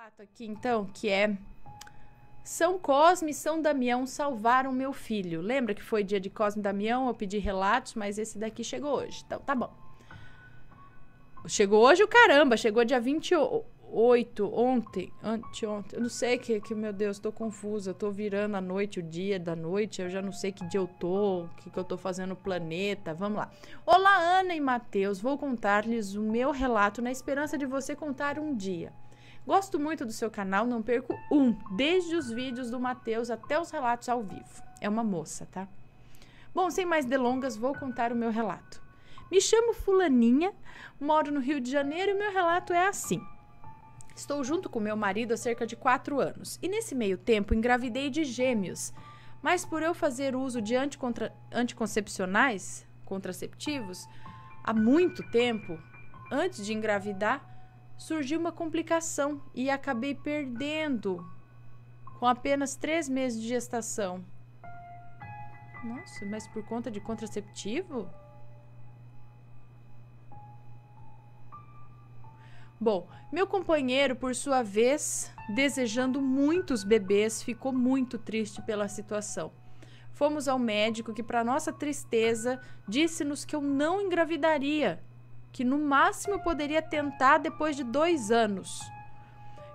relato aqui então, que é São Cosme e São Damião salvaram meu filho. Lembra que foi dia de Cosme e Damião, eu pedi relatos, mas esse daqui chegou hoje. Então tá bom. Chegou hoje o caramba, chegou dia 28, ontem, anteontem. Eu não sei que, que meu Deus, tô confusa, tô virando a noite, o dia da noite, eu já não sei que dia eu tô, o que, que eu tô fazendo no planeta. Vamos lá. Olá, Ana e Matheus, vou contar-lhes o meu relato na esperança de você contar um dia. Gosto muito do seu canal, não perco um, desde os vídeos do Matheus até os relatos ao vivo. É uma moça, tá? Bom, sem mais delongas, vou contar o meu relato. Me chamo Fulaninha, moro no Rio de Janeiro e meu relato é assim. Estou junto com meu marido há cerca de quatro anos e nesse meio tempo engravidei de gêmeos. Mas por eu fazer uso de anticoncepcionais, contraceptivos, há muito tempo, antes de engravidar, surgiu uma complicação e acabei perdendo com apenas três meses de gestação. Nossa, mas por conta de contraceptivo? Bom, meu companheiro, por sua vez, desejando muitos bebês, ficou muito triste pela situação. Fomos ao médico que, para nossa tristeza, disse-nos que eu não engravidaria que no máximo eu poderia tentar depois de dois anos.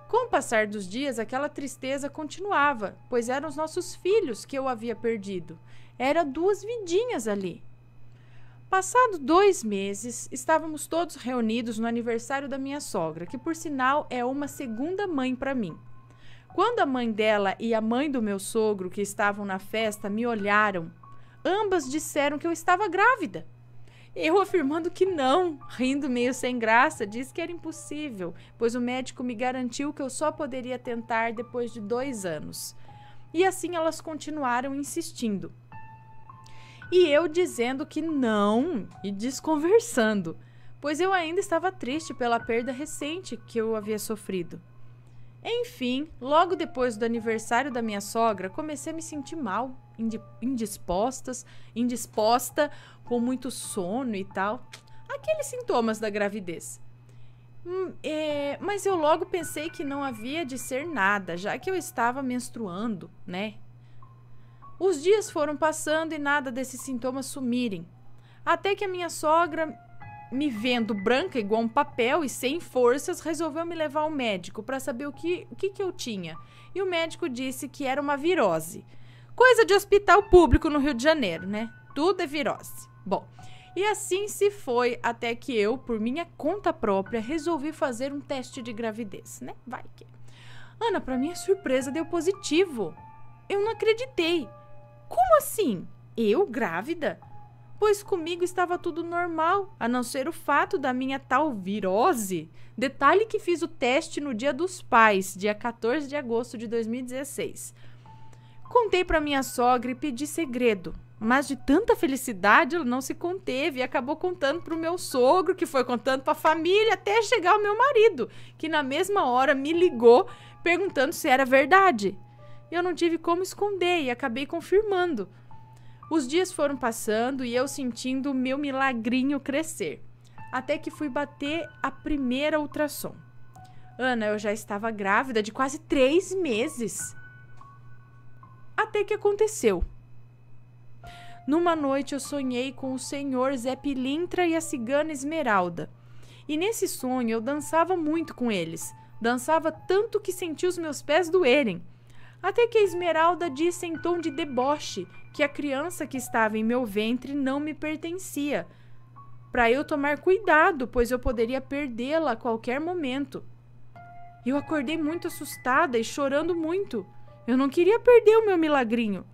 Com o passar dos dias, aquela tristeza continuava, pois eram os nossos filhos que eu havia perdido. Era duas vidinhas ali. Passado dois meses, estávamos todos reunidos no aniversário da minha sogra, que por sinal é uma segunda mãe para mim. Quando a mãe dela e a mãe do meu sogro, que estavam na festa, me olharam, ambas disseram que eu estava grávida. Eu afirmando que não, rindo meio sem graça, disse que era impossível, pois o médico me garantiu que eu só poderia tentar depois de dois anos. E assim elas continuaram insistindo. E eu dizendo que não e desconversando, pois eu ainda estava triste pela perda recente que eu havia sofrido. Enfim, logo depois do aniversário da minha sogra, comecei a me sentir mal, indispostas, indisposta, com muito sono e tal. Aqueles sintomas da gravidez. Hum, é, mas eu logo pensei que não havia de ser nada, já que eu estava menstruando, né? Os dias foram passando e nada desses sintomas sumirem. Até que a minha sogra, me vendo branca igual um papel e sem forças, resolveu me levar ao médico para saber o que, o que, que eu tinha. E o médico disse que era uma virose. Coisa de hospital público no Rio de Janeiro, né? Tudo é virose. Bom, e assim se foi até que eu, por minha conta própria, resolvi fazer um teste de gravidez, né? Vai que. Ana, para minha surpresa, deu positivo. Eu não acreditei. Como assim? Eu grávida? Pois comigo estava tudo normal, a não ser o fato da minha tal virose. Detalhe que fiz o teste no Dia dos Pais, dia 14 de agosto de 2016. Contei para minha sogra e pedi segredo. Mas de tanta felicidade, ela não se conteve e acabou contando para o meu sogro, que foi contando para a família, até chegar o meu marido, que na mesma hora me ligou perguntando se era verdade. Eu não tive como esconder e acabei confirmando. Os dias foram passando e eu sentindo o meu milagrinho crescer, até que fui bater a primeira ultrassom. Ana, eu já estava grávida de quase três meses. Até que aconteceu. Numa noite eu sonhei com o senhor Zé Pilintra e a cigana Esmeralda. E nesse sonho eu dançava muito com eles. Dançava tanto que senti os meus pés doerem. Até que a Esmeralda disse em tom de deboche que a criança que estava em meu ventre não me pertencia. Para eu tomar cuidado, pois eu poderia perdê-la a qualquer momento. Eu acordei muito assustada e chorando muito. Eu não queria perder o meu milagrinho.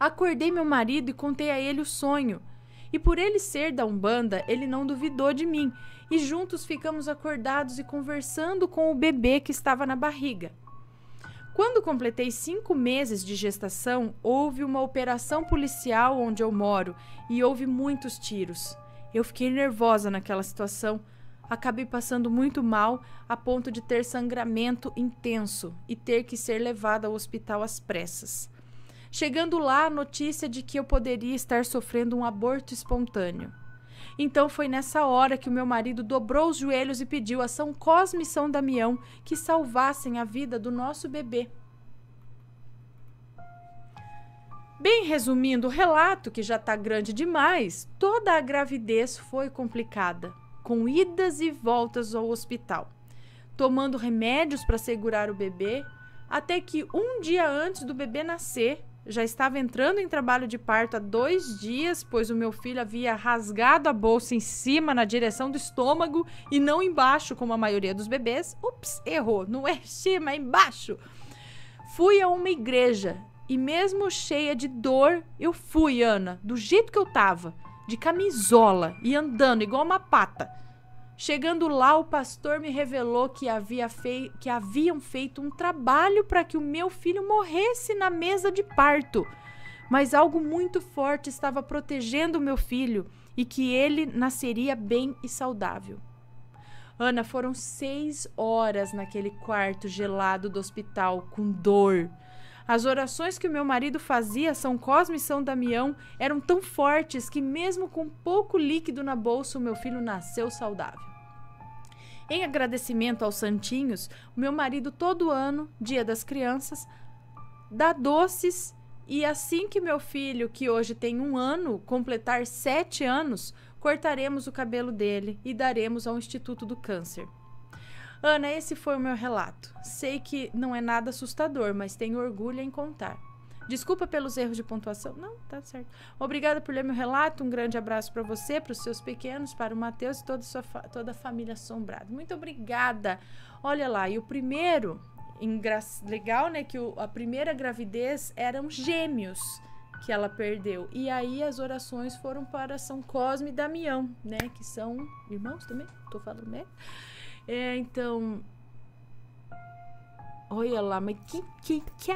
Acordei meu marido e contei a ele o sonho. E por ele ser da Umbanda, ele não duvidou de mim, e juntos ficamos acordados e conversando com o bebê que estava na barriga. Quando completei cinco meses de gestação, houve uma operação policial onde eu moro e houve muitos tiros. Eu fiquei nervosa naquela situação. Acabei passando muito mal a ponto de ter sangramento intenso e ter que ser levada ao hospital às pressas. Chegando lá, a notícia de que eu poderia estar sofrendo um aborto espontâneo. Então foi nessa hora que o meu marido dobrou os joelhos e pediu a São Cosme e São Damião que salvassem a vida do nosso bebê. Bem resumindo o relato, que já está grande demais, toda a gravidez foi complicada, com idas e voltas ao hospital, tomando remédios para segurar o bebê, até que um dia antes do bebê nascer, já estava entrando em trabalho de parto há dois dias, pois o meu filho havia rasgado a bolsa em cima, na direção do estômago e não embaixo, como a maioria dos bebês. Ups, errou, não é em cima, é embaixo. Fui a uma igreja e, mesmo cheia de dor, eu fui, Ana, do jeito que eu tava, de camisola e andando igual uma pata. Chegando lá, o pastor me revelou que, havia fei que haviam feito um trabalho para que o meu filho morresse na mesa de parto. Mas algo muito forte estava protegendo o meu filho e que ele nasceria bem e saudável. Ana, foram seis horas naquele quarto gelado do hospital, com dor. As orações que o meu marido fazia, São Cosme e São Damião, eram tão fortes que, mesmo com pouco líquido na bolsa, o meu filho nasceu saudável. Em agradecimento aos santinhos, meu marido todo ano, Dia das Crianças, dá doces e assim que meu filho, que hoje tem um ano, completar sete anos, cortaremos o cabelo dele e daremos ao Instituto do Câncer. Ana, esse foi o meu relato. Sei que não é nada assustador, mas tenho orgulho em contar. Desculpa pelos erros de pontuação. Não, tá certo. Obrigada por ler meu relato. Um grande abraço para você, para os seus pequenos, para o Matheus e toda, sua toda a família assombrada. Muito obrigada. Olha lá, e o primeiro, legal, né? Que o, a primeira gravidez eram gêmeos que ela perdeu. E aí as orações foram para São Cosme e Damião, né? Que são irmãos também, tô falando, né? É, então. Olha lá, mas que, que, que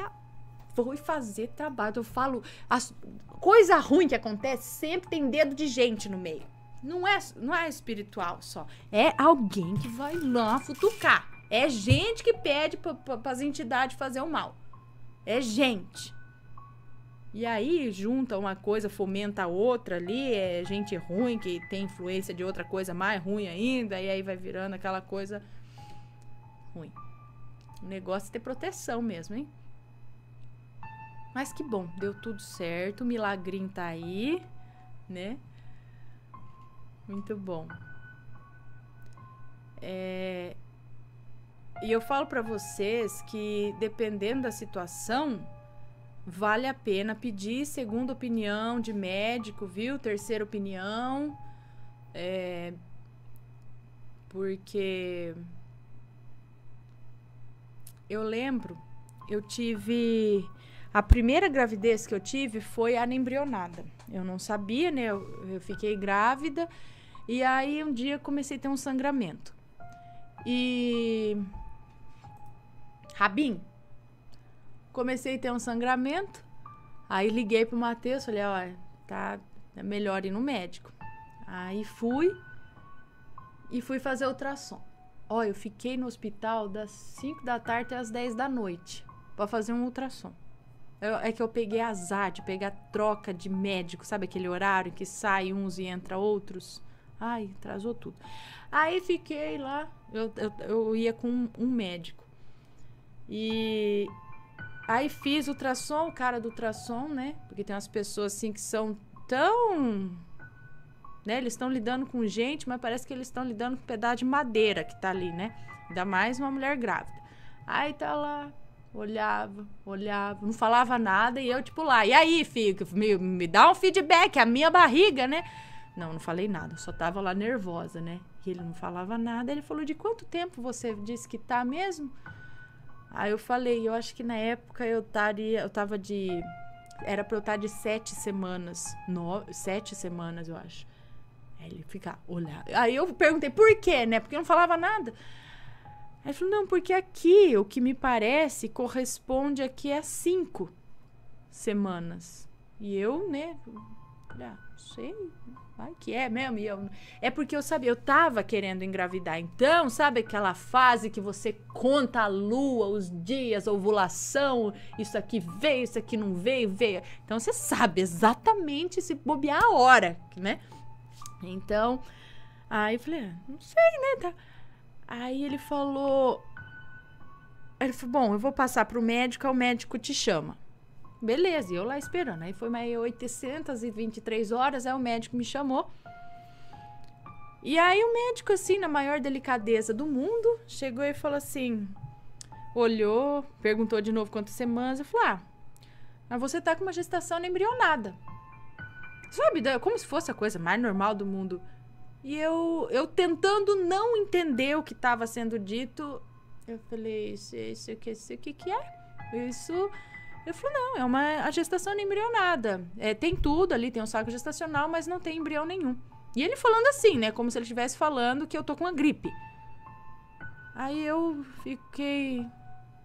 foi fazer trabalho. Eu falo, as, coisa ruim que acontece sempre tem dedo de gente no meio. Não é, não é espiritual só. É alguém que vai lá futucar. É gente que pede para pra, as entidades fazer o mal. É gente. E aí junta uma coisa, fomenta a outra ali, é gente ruim que tem influência de outra coisa mais ruim ainda, e aí vai virando aquela coisa ruim. O negócio é ter proteção mesmo, hein? Mas que bom, deu tudo certo, o milagrinho tá aí, né? Muito bom. É... E eu falo para vocês que dependendo da situação, vale a pena pedir segunda opinião de médico, viu? Terceira opinião. É... Porque eu lembro, eu tive a primeira gravidez que eu tive foi anembrionada. Eu não sabia, né? Eu, eu fiquei grávida e aí um dia comecei a ter um sangramento. E. Rabin, comecei a ter um sangramento. Aí liguei pro Matheus, falei, ó, tá é melhor ir no médico. Aí fui e fui fazer ultrassom. Ó, eu fiquei no hospital das 5 da tarde às 10 da noite para fazer um ultrassom. Eu, é que eu peguei azar de pegar troca de médico, sabe aquele horário que sai uns e entra outros? Ai, atrasou tudo. Aí fiquei lá, eu, eu, eu ia com um, um médico. E aí fiz o ultrassom, o cara do ultrassom, né? Porque tem umas pessoas assim que são tão. Né? Eles estão lidando com gente, mas parece que eles estão lidando com um pedaço de madeira que tá ali, né? Ainda mais uma mulher grávida. Aí tá lá, olhava, olhava, não falava nada e eu, tipo, lá. E aí, filho, me, me dá um feedback, a minha barriga, né? Não, não falei nada, só tava lá nervosa, né? E ele não falava nada. Ele falou: De quanto tempo você disse que tá mesmo? Aí eu falei: Eu acho que na época eu, taria, eu tava de. Era pra eu estar tá de sete semanas. No, sete semanas, eu acho. Aí ele fica olhando. Aí eu perguntei: Por quê, né? Porque não falava nada. Aí ele falou, não, porque aqui, o que me parece, corresponde aqui a cinco semanas. E eu, né, ah, sei, vai que é mesmo. E eu, é porque eu sabia, eu tava querendo engravidar. Então, sabe aquela fase que você conta a lua, os dias, a ovulação, isso aqui veio, isso aqui não veio, veio. Então você sabe exatamente se bobear a hora, né? Então, aí eu falei, ah, não sei, né? Tá. Aí ele falou. ele falou: Bom, eu vou passar pro médico, o médico te chama. Beleza, E eu lá esperando. Aí foi mais 823 horas, aí o médico me chamou. E aí o médico, assim, na maior delicadeza do mundo, chegou e falou assim: olhou, perguntou de novo quantas semanas. Eu falei: ah, mas você tá com uma gestação embrionada. Sabe, como se fosse a coisa mais normal do mundo. E eu, eu tentando não entender o que estava sendo dito, eu falei, isso, isso, que isso, o que que é? Isso... Eu falei, não, é uma a gestação embrionada. É, tem tudo ali, tem um saco gestacional, mas não tem embrião nenhum. E ele falando assim, né? Como se ele estivesse falando que eu tô com a gripe. Aí eu fiquei.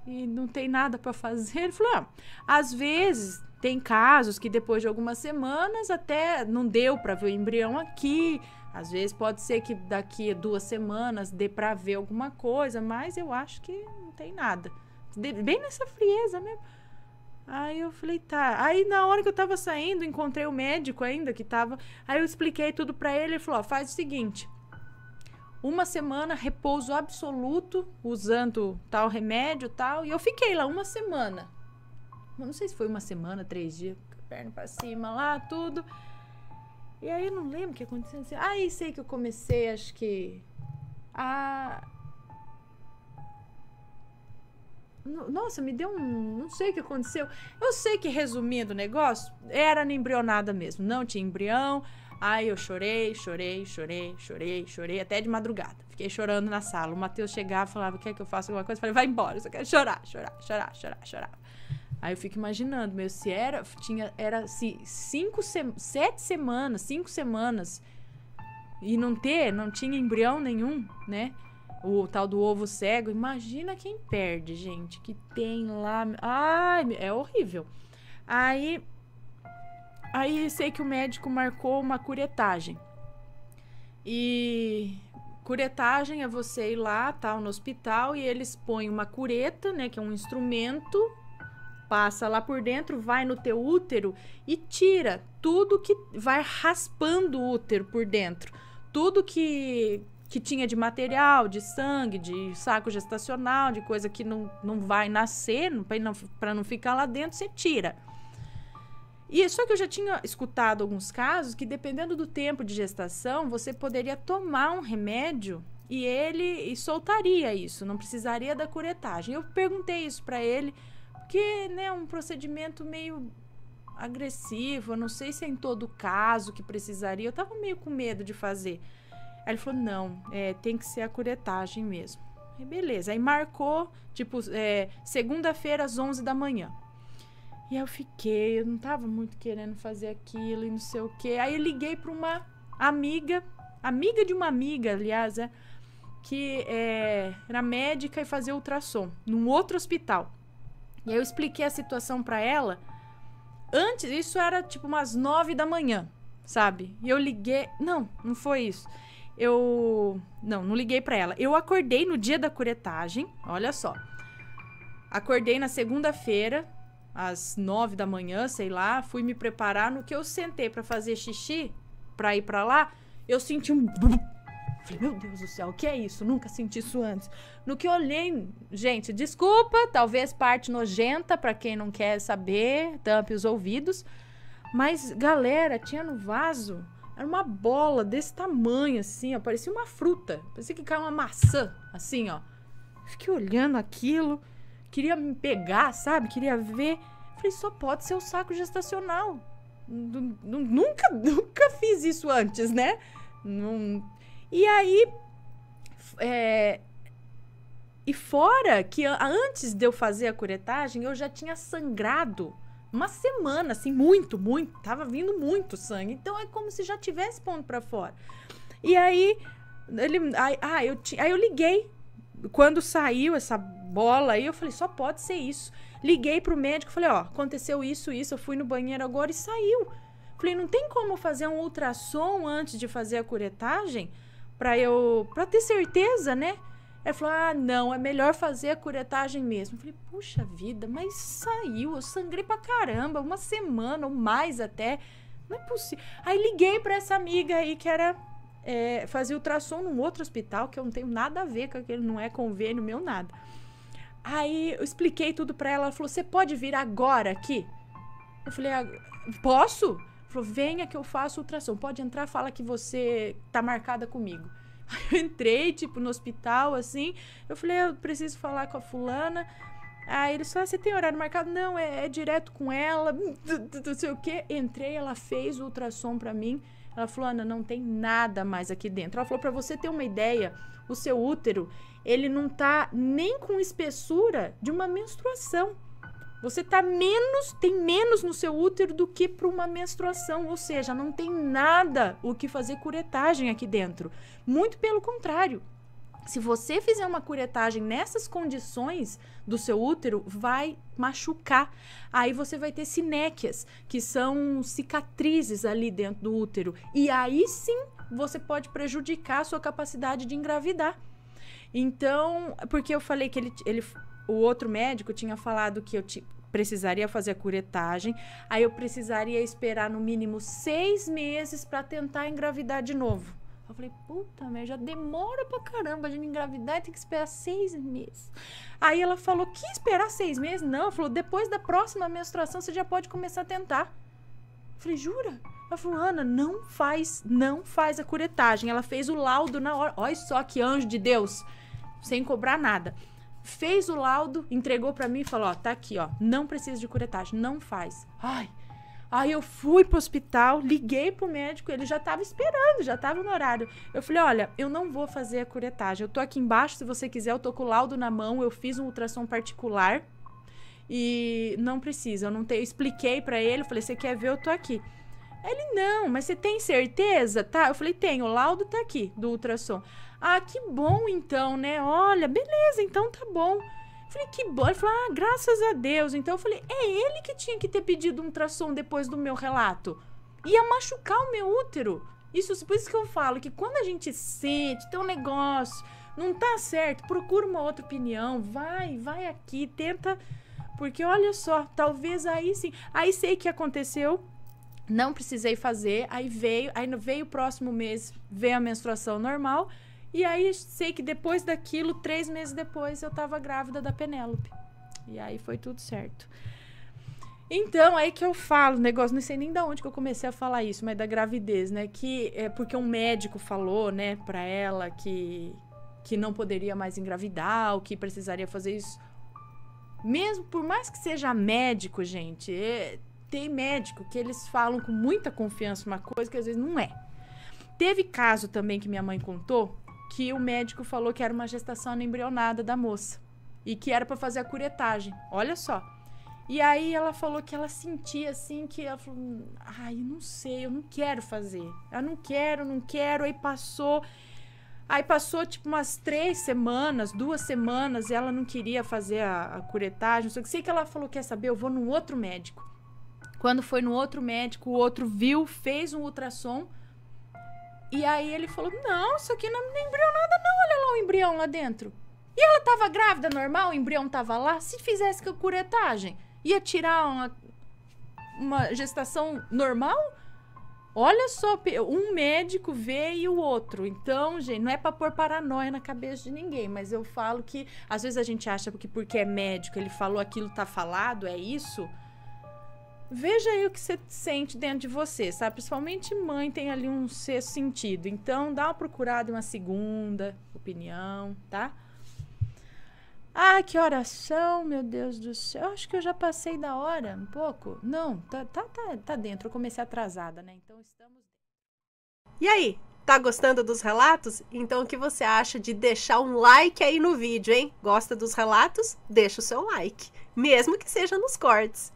E não tem nada para fazer. Ele falou: ah, às vezes tem casos que depois de algumas semanas até não deu para ver o embrião aqui. Às vezes pode ser que daqui a duas semanas dê para ver alguma coisa, mas eu acho que não tem nada. Bem nessa frieza mesmo. Aí eu falei, tá. Aí na hora que eu tava saindo, encontrei o médico ainda que tava. Aí eu expliquei tudo para ele. Ele falou: ó, faz o seguinte. Uma semana, repouso absoluto, usando tal remédio tal. E eu fiquei lá uma semana. não sei se foi uma semana, três dias, perna pra cima lá, tudo. E aí eu não lembro o que aconteceu. Assim. Aí ah, sei que eu comecei, acho que. A. Nossa, me deu um. Não sei o que aconteceu. Eu sei que, resumindo o negócio, era na embrionada mesmo. Não tinha embrião. Aí eu chorei, chorei, chorei, chorei, chorei, até de madrugada. Fiquei chorando na sala. O Matheus chegava e falava: Quer que eu faça alguma coisa? Eu falei: Vai embora, eu só quero chorar, chorar, chorar, chorar, chorar. Aí eu fico imaginando, meu, se era, tinha, era se cinco, se, sete semanas, cinco semanas e não ter, não tinha embrião nenhum, né? O tal do ovo cego. Imagina quem perde, gente, que tem lá. Ai, é horrível. Aí, aí sei que o médico marcou uma curetagem. E curetagem é você ir lá, tal, tá, no hospital e eles põem uma cureta, né, que é um instrumento passa lá por dentro, vai no teu útero e tira tudo que vai raspando o útero por dentro. Tudo que, que tinha de material, de sangue, de saco gestacional, de coisa que não, não vai nascer, para não, não ficar lá dentro, você tira. E é só que eu já tinha escutado alguns casos que, dependendo do tempo de gestação, você poderia tomar um remédio e ele e soltaria isso, não precisaria da curetagem. Eu perguntei isso para ele que, né, um procedimento meio agressivo, eu não sei se é em todo caso que precisaria, eu tava meio com medo de fazer. Aí ele falou: não, é, tem que ser a curetagem mesmo. Aí beleza, aí marcou, tipo, é, segunda-feira às 11 da manhã. E eu fiquei, eu não tava muito querendo fazer aquilo e não sei o quê. Aí eu liguei para uma amiga, amiga de uma amiga, aliás, é, que é, era médica e fazia ultrassom num outro hospital. E aí eu expliquei a situação para ela. Antes, isso era tipo umas nove da manhã, sabe? E eu liguei. Não, não foi isso. Eu. Não, não liguei para ela. Eu acordei no dia da curetagem, olha só. Acordei na segunda-feira, às nove da manhã, sei lá. Fui me preparar. No que eu sentei para fazer xixi, pra ir pra lá, eu senti um Falei, meu Deus do céu, o que é isso? Nunca senti isso antes. No que olhei, gente, desculpa, talvez parte nojenta para quem não quer saber, tampe os ouvidos. Mas, galera, tinha no vaso, era uma bola desse tamanho, assim, ó. Parecia uma fruta. Parecia que caiu uma maçã, assim, ó. Fiquei olhando aquilo, queria me pegar, sabe? Queria ver. Falei, só pode ser o saco gestacional. Nunca, nunca fiz isso antes, né? Não e aí. É, e fora que antes de eu fazer a curetagem, eu já tinha sangrado uma semana, assim, muito, muito. Tava vindo muito sangue. Então é como se já tivesse pondo pra fora. E aí. Ele, aí, ah, eu, aí eu liguei. Quando saiu essa bola aí, eu falei, só pode ser isso. Liguei pro médico, falei, ó, aconteceu isso, isso, eu fui no banheiro agora e saiu. Falei, não tem como fazer um ultrassom antes de fazer a curetagem? para eu para ter certeza, né? Ela falou: "Ah, não, é melhor fazer a curetagem mesmo". Eu falei: "Puxa vida, mas saiu, eu sangrei pra caramba, uma semana ou mais até. Não é possível". Aí liguei para essa amiga aí que era é, fazia ultrassom num outro hospital que eu não tenho nada a ver com aquele, não é convênio meu nada. Aí eu expliquei tudo para ela, ela falou: "Você pode vir agora aqui?". Eu falei: posso? "Posso?". Falou, venha que eu faço ultrassom. Pode entrar, fala que você tá marcada comigo. Aí eu entrei, tipo, no hospital, assim. Eu falei, eu preciso falar com a fulana. Aí eles falou: você tem horário marcado? Não, é, é direto com ela, não sei o quê. Entrei, ela fez o ultrassom pra mim. Ela falou, Ana, não tem nada mais aqui dentro. Ela falou, para você ter uma ideia, o seu útero, ele não tá nem com espessura de uma menstruação. Você tá menos, tem menos no seu útero do que para uma menstruação, ou seja, não tem nada o que fazer curetagem aqui dentro. Muito pelo contrário. Se você fizer uma curetagem nessas condições do seu útero, vai machucar. Aí você vai ter sinéquias, que são cicatrizes ali dentro do útero. E aí sim você pode prejudicar a sua capacidade de engravidar. Então, porque eu falei que ele, ele o outro médico tinha falado que eu precisaria fazer a curetagem, aí eu precisaria esperar no mínimo seis meses para tentar engravidar de novo. Eu falei, puta merda, já demora pra caramba de me engravidar e tem que esperar seis meses. Aí ela falou, que esperar seis meses? Não, ela falou, depois da próxima menstruação você já pode começar a tentar. Eu falei, jura? Ela falou, Ana, não faz, não faz a curetagem. Ela fez o laudo na hora. Olha só que anjo de Deus, sem cobrar nada fez o laudo, entregou para mim e falou: ó, tá aqui, ó, não precisa de curetagem, não faz. Ai. Aí eu fui pro hospital, liguei pro médico, ele já tava esperando, já tava no horário. Eu falei: "Olha, eu não vou fazer a curetagem. Eu tô aqui embaixo, se você quiser, eu tô com o laudo na mão, eu fiz um ultrassom particular." E não precisa, eu não tenho, expliquei para ele, falei: "Você quer ver? Eu tô aqui." Ele, não, mas você tem certeza? Tá? Eu falei, tenho, o laudo tá aqui, do ultrassom. Ah, que bom então, né? Olha, beleza, então tá bom. Eu falei, que bom. Ele falou, ah, graças a Deus. Então eu falei, é ele que tinha que ter pedido um ultrassom depois do meu relato. Ia machucar o meu útero. Isso, por isso que eu falo que quando a gente sente, tem um negócio, não tá certo, procura uma outra opinião, vai, vai aqui, tenta. Porque olha só, talvez aí sim. Aí sei que aconteceu não precisei fazer, aí veio, aí veio o próximo mês, veio a menstruação normal. E aí sei que depois daquilo, três meses depois, eu tava grávida da Penélope. E aí foi tudo certo. Então, aí que eu falo, negócio, não sei nem da onde que eu comecei a falar isso, mas da gravidez, né? Que é porque um médico falou, né, pra ela que, que não poderia mais engravidar, ou que precisaria fazer isso. Mesmo, por mais que seja médico, gente, é, tem médico que eles falam com muita confiança uma coisa que às vezes não é. Teve caso também que minha mãe contou que o médico falou que era uma gestação embrionada da moça e que era para fazer a curetagem. Olha só. E aí ela falou que ela sentia assim que ela falou: "Ai, não sei, eu não quero fazer. Eu não quero, não quero". Aí passou Aí passou tipo umas três semanas, duas semanas, ela não queria fazer a, a curetagem, não sei que. Sei que ela falou: quer saber? Eu vou num outro médico. Quando foi no outro médico, o outro viu, fez um ultrassom. E aí ele falou: Não, isso aqui não é embrião nada, não. Olha lá o embrião lá dentro. E ela tava grávida, normal, o embrião tava lá. Se fizesse a curetagem, ia tirar uma, uma gestação normal? Olha só, um médico vê e o outro. Então, gente, não é para pôr paranoia na cabeça de ninguém, mas eu falo que às vezes a gente acha que porque é médico, ele falou aquilo tá falado, é isso. Veja aí o que você sente dentro de você, sabe? Principalmente mãe tem ali um sexto sentido. Então, dá uma procurada em uma segunda opinião, tá? Ah, que oração, meu Deus do céu. Eu acho que eu já passei da hora, um pouco. Não, tá, tá, tá, tá dentro. Eu comecei atrasada, né? Então, estamos. E aí, Tá gostando dos relatos? Então o que você acha de deixar um like aí no vídeo, hein? Gosta dos relatos? Deixa o seu like, mesmo que seja nos cortes.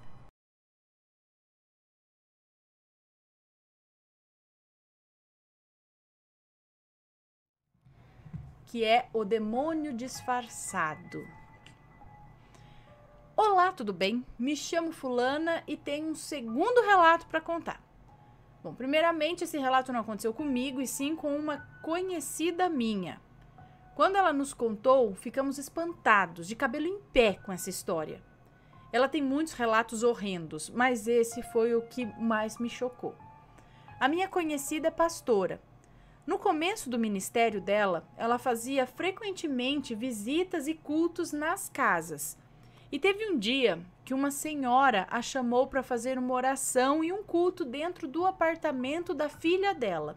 que é O Demônio Disfarçado. Olá, tudo bem? Me chamo Fulana e tenho um segundo relato para contar. Bom, primeiramente, esse relato não aconteceu comigo e sim com uma conhecida minha. Quando ela nos contou, ficamos espantados, de cabelo em pé com essa história. Ela tem muitos relatos horrendos, mas esse foi o que mais me chocou. A minha conhecida é pastora no começo do ministério dela, ela fazia frequentemente visitas e cultos nas casas. E teve um dia que uma senhora a chamou para fazer uma oração e um culto dentro do apartamento da filha dela.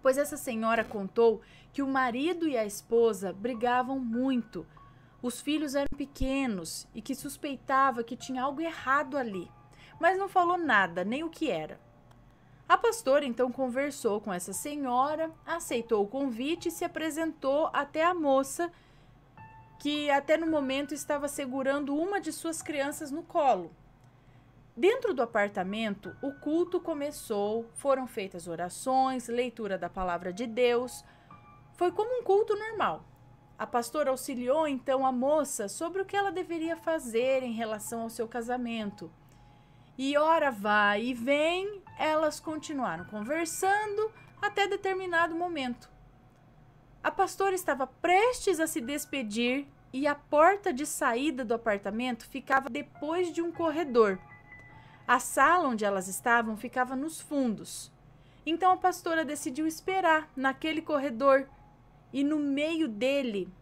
Pois essa senhora contou que o marido e a esposa brigavam muito. Os filhos eram pequenos e que suspeitava que tinha algo errado ali, mas não falou nada, nem o que era. A pastora então conversou com essa senhora, aceitou o convite e se apresentou até a moça, que até no momento estava segurando uma de suas crianças no colo. Dentro do apartamento, o culto começou, foram feitas orações, leitura da palavra de Deus. Foi como um culto normal. A pastora auxiliou então a moça sobre o que ela deveria fazer em relação ao seu casamento. E ora vai e vem, elas continuaram conversando até determinado momento. A pastora estava prestes a se despedir e a porta de saída do apartamento ficava depois de um corredor. A sala onde elas estavam ficava nos fundos. Então a pastora decidiu esperar naquele corredor e no meio dele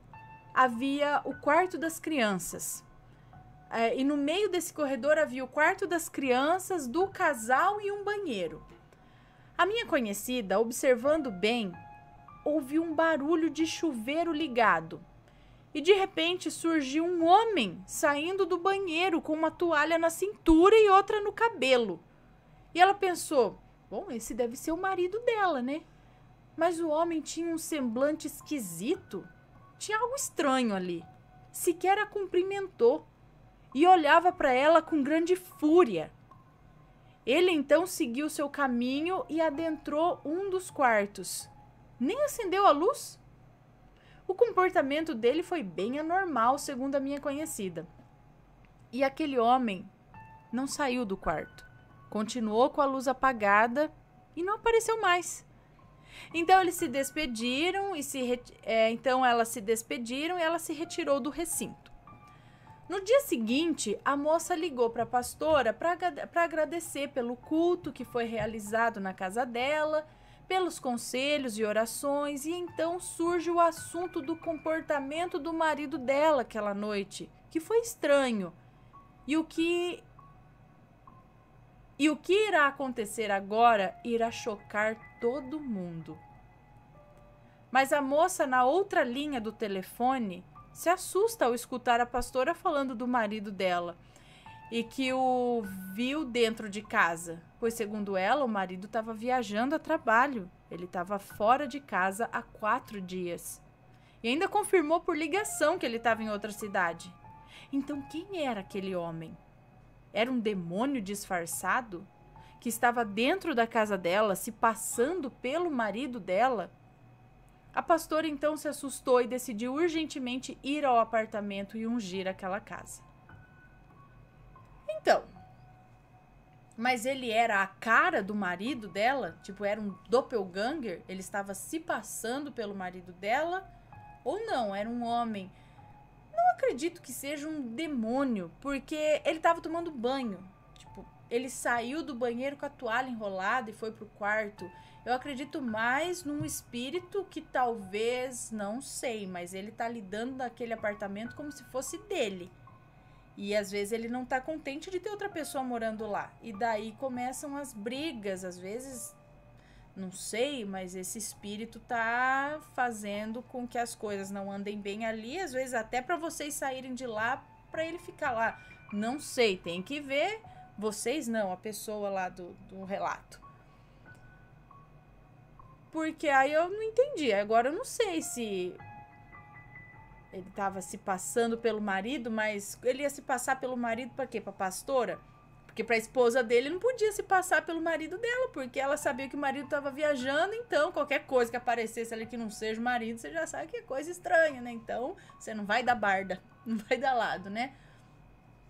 havia o quarto das crianças. É, e no meio desse corredor havia o quarto das crianças, do casal e um banheiro. A minha conhecida, observando bem, ouviu um barulho de chuveiro ligado. E de repente surgiu um homem saindo do banheiro com uma toalha na cintura e outra no cabelo. E ela pensou: bom, esse deve ser o marido dela, né? Mas o homem tinha um semblante esquisito. Tinha algo estranho ali. Sequer a cumprimentou e olhava para ela com grande fúria. Ele então seguiu seu caminho e adentrou um dos quartos. Nem acendeu a luz? O comportamento dele foi bem anormal, segundo a minha conhecida. E aquele homem não saiu do quarto. Continuou com a luz apagada e não apareceu mais. Então eles se despediram e se é, então elas se despediram e ela se retirou do recinto. No dia seguinte, a moça ligou para a pastora para agradecer pelo culto que foi realizado na casa dela, pelos conselhos e orações, e então surge o assunto do comportamento do marido dela aquela noite, que foi estranho. E o que e o que irá acontecer agora irá chocar todo mundo. Mas a moça na outra linha do telefone se assusta ao escutar a pastora falando do marido dela e que o viu dentro de casa, pois, segundo ela, o marido estava viajando a trabalho. Ele estava fora de casa há quatro dias. E ainda confirmou por ligação que ele estava em outra cidade. Então, quem era aquele homem? Era um demônio disfarçado que estava dentro da casa dela, se passando pelo marido dela a pastora então se assustou e decidiu urgentemente ir ao apartamento e ungir aquela casa. Então, mas ele era a cara do marido dela, tipo, era um doppelganger, ele estava se passando pelo marido dela, ou não, era um homem. Não acredito que seja um demônio, porque ele estava tomando banho. Tipo, ele saiu do banheiro com a toalha enrolada e foi pro quarto. Eu acredito mais num espírito que talvez, não sei, mas ele tá lidando daquele apartamento como se fosse dele. E às vezes ele não tá contente de ter outra pessoa morando lá. E daí começam as brigas, às vezes não sei, mas esse espírito tá fazendo com que as coisas não andem bem ali, às vezes até para vocês saírem de lá para ele ficar lá. Não sei, tem que ver vocês não, a pessoa lá do, do relato. Porque aí eu não entendi. Agora eu não sei se ele estava se passando pelo marido, mas ele ia se passar pelo marido para quê? Para pastora? Porque para a esposa dele não podia se passar pelo marido dela, porque ela sabia que o marido estava viajando, então qualquer coisa que aparecesse ali que não seja o marido, você já sabe que é coisa estranha, né? Então, você não vai dar barda, não vai dar lado, né?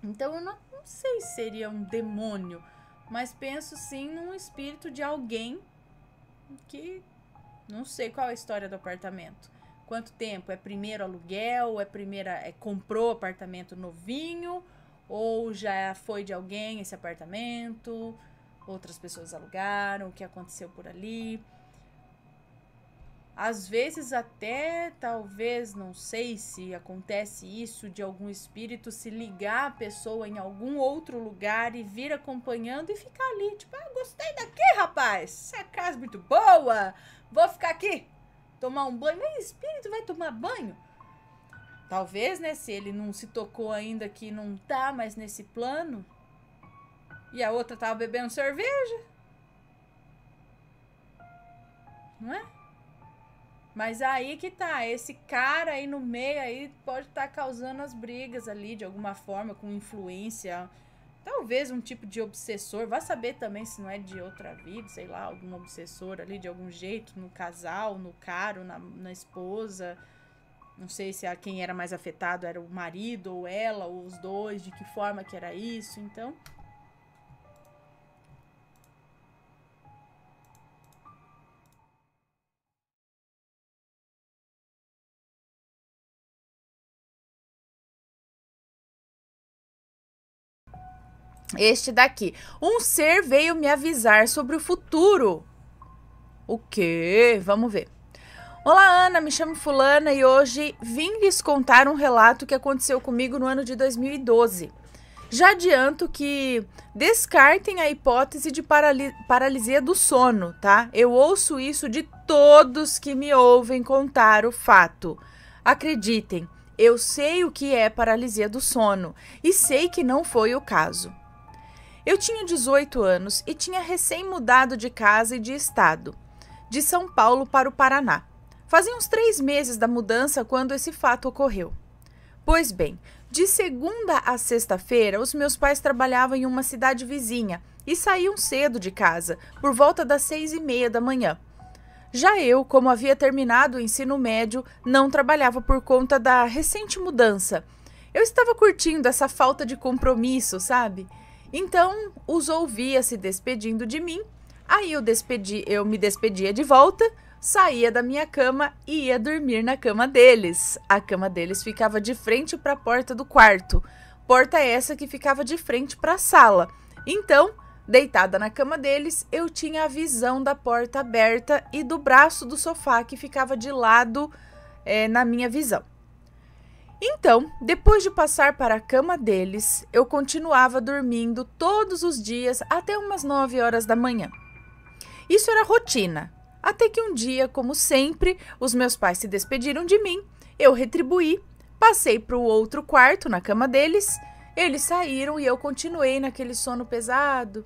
Então, eu não, não sei se seria um demônio, mas penso sim num espírito de alguém que não sei qual é a história do apartamento. Quanto tempo? É primeiro aluguel? É primeira. É, comprou apartamento novinho? Ou já foi de alguém esse apartamento? Outras pessoas alugaram? O que aconteceu por ali? Às vezes, até talvez, não sei se acontece isso, de algum espírito se ligar a pessoa em algum outro lugar e vir acompanhando e ficar ali, tipo, ah, gostei daqui, rapaz, essa casa é muito boa, vou ficar aqui, tomar um banho. Mas espírito vai tomar banho? Talvez, né, se ele não se tocou ainda que não tá mais nesse plano e a outra tava bebendo cerveja. Não é? Mas aí que tá, esse cara aí no meio aí pode estar tá causando as brigas ali de alguma forma, com influência. Talvez um tipo de obsessor, vá saber também se não é de outra vida, sei lá, algum obsessor ali de algum jeito, no casal, no caro, na, na esposa. Não sei se a, quem era mais afetado era o marido ou ela, ou os dois, de que forma que era isso, então. Este daqui. Um ser veio me avisar sobre o futuro. O quê? Vamos ver. Olá, Ana, me chamo Fulana e hoje vim lhes contar um relato que aconteceu comigo no ano de 2012. Já adianto que descartem a hipótese de paralisia do sono, tá? Eu ouço isso de todos que me ouvem contar o fato. Acreditem, eu sei o que é paralisia do sono e sei que não foi o caso. Eu tinha 18 anos e tinha recém mudado de casa e de estado, de São Paulo para o Paraná. Fazia uns três meses da mudança quando esse fato ocorreu. Pois bem, de segunda a sexta-feira, os meus pais trabalhavam em uma cidade vizinha e saíam cedo de casa, por volta das seis e meia da manhã. Já eu, como havia terminado o ensino médio, não trabalhava por conta da recente mudança. Eu estava curtindo essa falta de compromisso, sabe? Então os ouvia se despedindo de mim, aí eu, despedi, eu me despedia de volta, saía da minha cama e ia dormir na cama deles. A cama deles ficava de frente para a porta do quarto, porta essa que ficava de frente para a sala. Então, deitada na cama deles, eu tinha a visão da porta aberta e do braço do sofá que ficava de lado é, na minha visão. Então, depois de passar para a cama deles, eu continuava dormindo todos os dias até umas 9 horas da manhã. Isso era rotina. Até que um dia, como sempre, os meus pais se despediram de mim, eu retribuí, passei para o outro quarto na cama deles, eles saíram e eu continuei naquele sono pesado.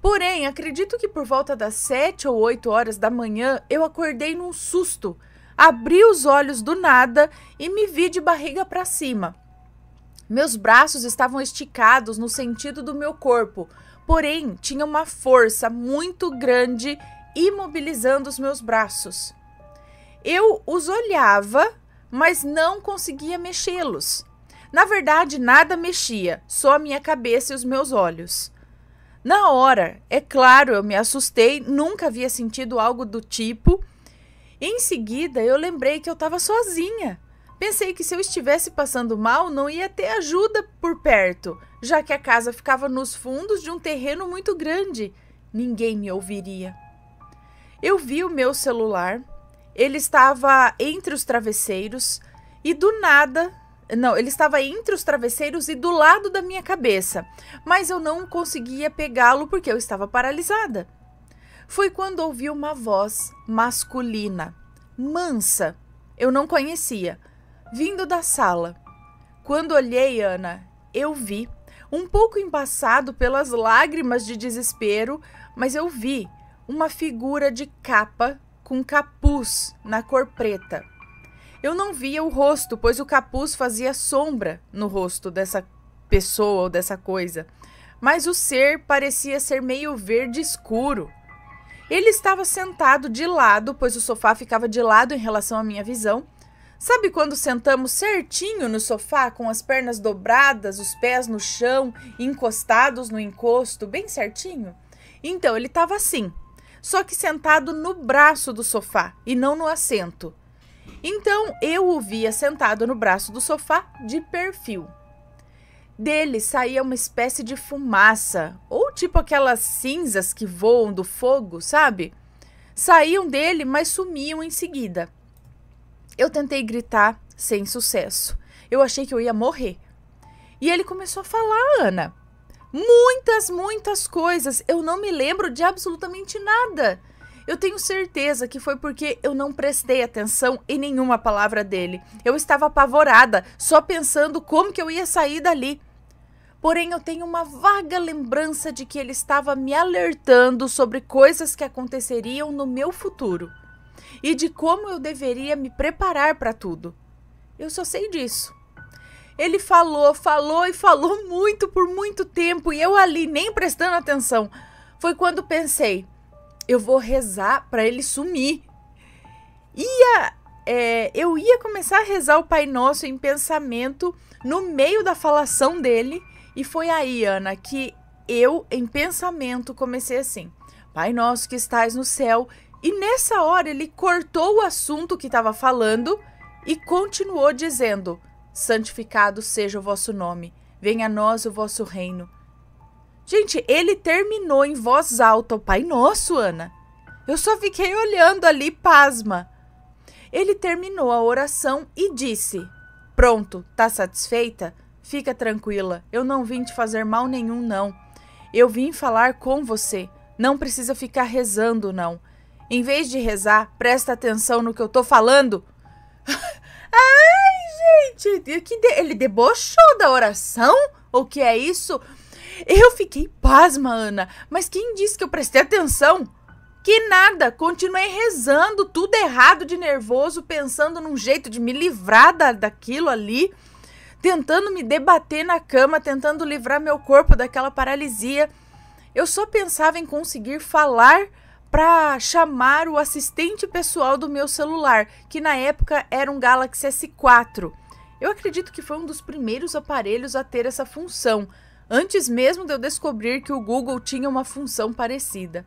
Porém, acredito que por volta das 7 ou 8 horas da manhã eu acordei num susto Abri os olhos do nada e me vi de barriga para cima. Meus braços estavam esticados no sentido do meu corpo, porém tinha uma força muito grande imobilizando os meus braços. Eu os olhava, mas não conseguia mexê-los. Na verdade, nada mexia, só a minha cabeça e os meus olhos. Na hora, é claro, eu me assustei, nunca havia sentido algo do tipo em seguida, eu lembrei que eu estava sozinha. Pensei que se eu estivesse passando mal, não ia ter ajuda por perto, já que a casa ficava nos fundos de um terreno muito grande. Ninguém me ouviria. Eu vi o meu celular, ele estava entre os travesseiros e do nada. Não, ele estava entre os travesseiros e do lado da minha cabeça, mas eu não conseguia pegá-lo porque eu estava paralisada foi quando ouvi uma voz masculina, mansa, eu não conhecia, vindo da sala. Quando olhei, Ana, eu vi, um pouco embaçado pelas lágrimas de desespero, mas eu vi uma figura de capa com capuz na cor preta. Eu não via o rosto, pois o capuz fazia sombra no rosto dessa pessoa ou dessa coisa, mas o ser parecia ser meio verde escuro. Ele estava sentado de lado, pois o sofá ficava de lado em relação à minha visão. Sabe quando sentamos certinho no sofá, com as pernas dobradas, os pés no chão, encostados no encosto, bem certinho? Então ele estava assim, só que sentado no braço do sofá e não no assento. Então eu o via sentado no braço do sofá de perfil. Dele saía uma espécie de fumaça, ou tipo aquelas cinzas que voam do fogo, sabe? Saíam dele, mas sumiam em seguida. Eu tentei gritar sem sucesso. Eu achei que eu ia morrer. E ele começou a falar, Ana. Muitas, muitas coisas. Eu não me lembro de absolutamente nada. Eu tenho certeza que foi porque eu não prestei atenção em nenhuma palavra dele. Eu estava apavorada, só pensando como que eu ia sair dali. Porém, eu tenho uma vaga lembrança de que ele estava me alertando sobre coisas que aconteceriam no meu futuro e de como eu deveria me preparar para tudo. Eu só sei disso. Ele falou, falou e falou muito por muito tempo e eu ali nem prestando atenção. Foi quando pensei, eu vou rezar para ele sumir. Ia, é, eu ia começar a rezar o Pai Nosso em pensamento no meio da falação dele e foi aí, Ana, que eu, em pensamento, comecei assim: Pai nosso que estais no céu. E nessa hora ele cortou o assunto que estava falando e continuou dizendo: Santificado seja o vosso nome, venha a nós o vosso reino. Gente, ele terminou em voz alta o Pai Nosso, Ana. Eu só fiquei olhando ali, pasma. Ele terminou a oração e disse: Pronto, tá satisfeita? Fica tranquila, eu não vim te fazer mal nenhum, não. Eu vim falar com você. Não precisa ficar rezando, não. Em vez de rezar, presta atenção no que eu tô falando. Ai, gente, que ele debochou da oração? O que é isso? Eu fiquei pasma, Ana. Mas quem disse que eu prestei atenção? Que nada, continuei rezando, tudo errado de nervoso, pensando num jeito de me livrar da, daquilo ali tentando me debater na cama, tentando livrar meu corpo daquela paralisia. Eu só pensava em conseguir falar para chamar o assistente pessoal do meu celular, que na época era um Galaxy S4. Eu acredito que foi um dos primeiros aparelhos a ter essa função, antes mesmo de eu descobrir que o Google tinha uma função parecida.